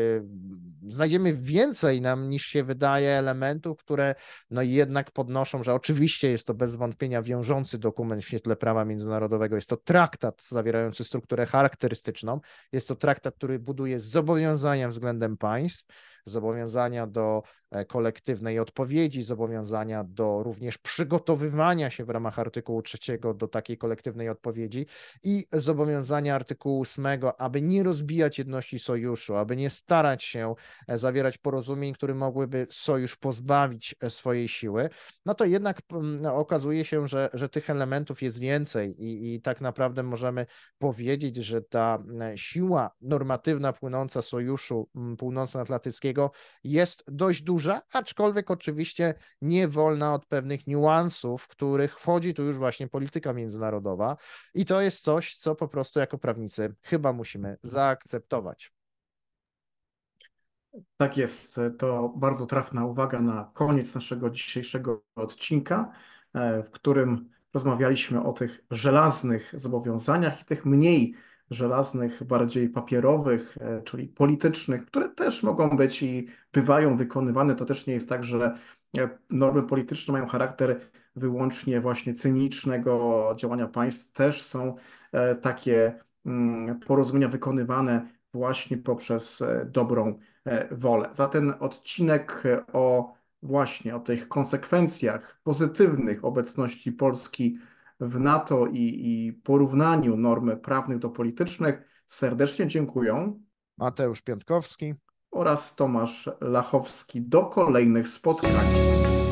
znajdziemy więcej nam niż się wydaje elementów, które no jednak podnoszą, że oczywiście jest to bez wątpienia wiążący dokument w świetle prawa międzynarodowego, jest to traktat zawierający strukturę charakterystyczną, jest to traktat, który buduje zobowiązania względem państw, zobowiązania do E, kolektywnej odpowiedzi, zobowiązania do również przygotowywania się w ramach artykułu 3 do takiej kolektywnej odpowiedzi i zobowiązania artykułu 8, aby nie rozbijać jedności sojuszu, aby nie starać się e, zawierać porozumień, które mogłyby sojusz pozbawić e, swojej siły, no to jednak mm, no, okazuje się, że, że tych elementów jest więcej i, i tak naprawdę możemy powiedzieć, że ta siła normatywna płynąca sojuszu mm, północnoatlantyckiego jest dość duża duża, aczkolwiek oczywiście nie wolna od pewnych niuansów, w których wchodzi tu już właśnie polityka międzynarodowa i to jest coś, co po prostu jako prawnicy chyba musimy zaakceptować. Tak jest, to bardzo trafna uwaga na koniec naszego dzisiejszego odcinka, e, w którym rozmawialiśmy o tych żelaznych zobowiązaniach i tych mniej żelaznych, bardziej papierowych, e, czyli politycznych, które też mogą być i bywają wykonywane. To też nie jest tak, że e, normy polityczne mają charakter wyłącznie właśnie cynicznego działania państw. Też są e, takie mm, porozumienia wykonywane właśnie poprzez dobrą wolę. Za ten odcinek o właśnie o tych konsekwencjach pozytywnych obecności Polski w NATO i, i porównaniu norm prawnych do politycznych serdecznie dziękują. Mateusz Piątkowski oraz Tomasz Lachowski. Do kolejnych spotkań.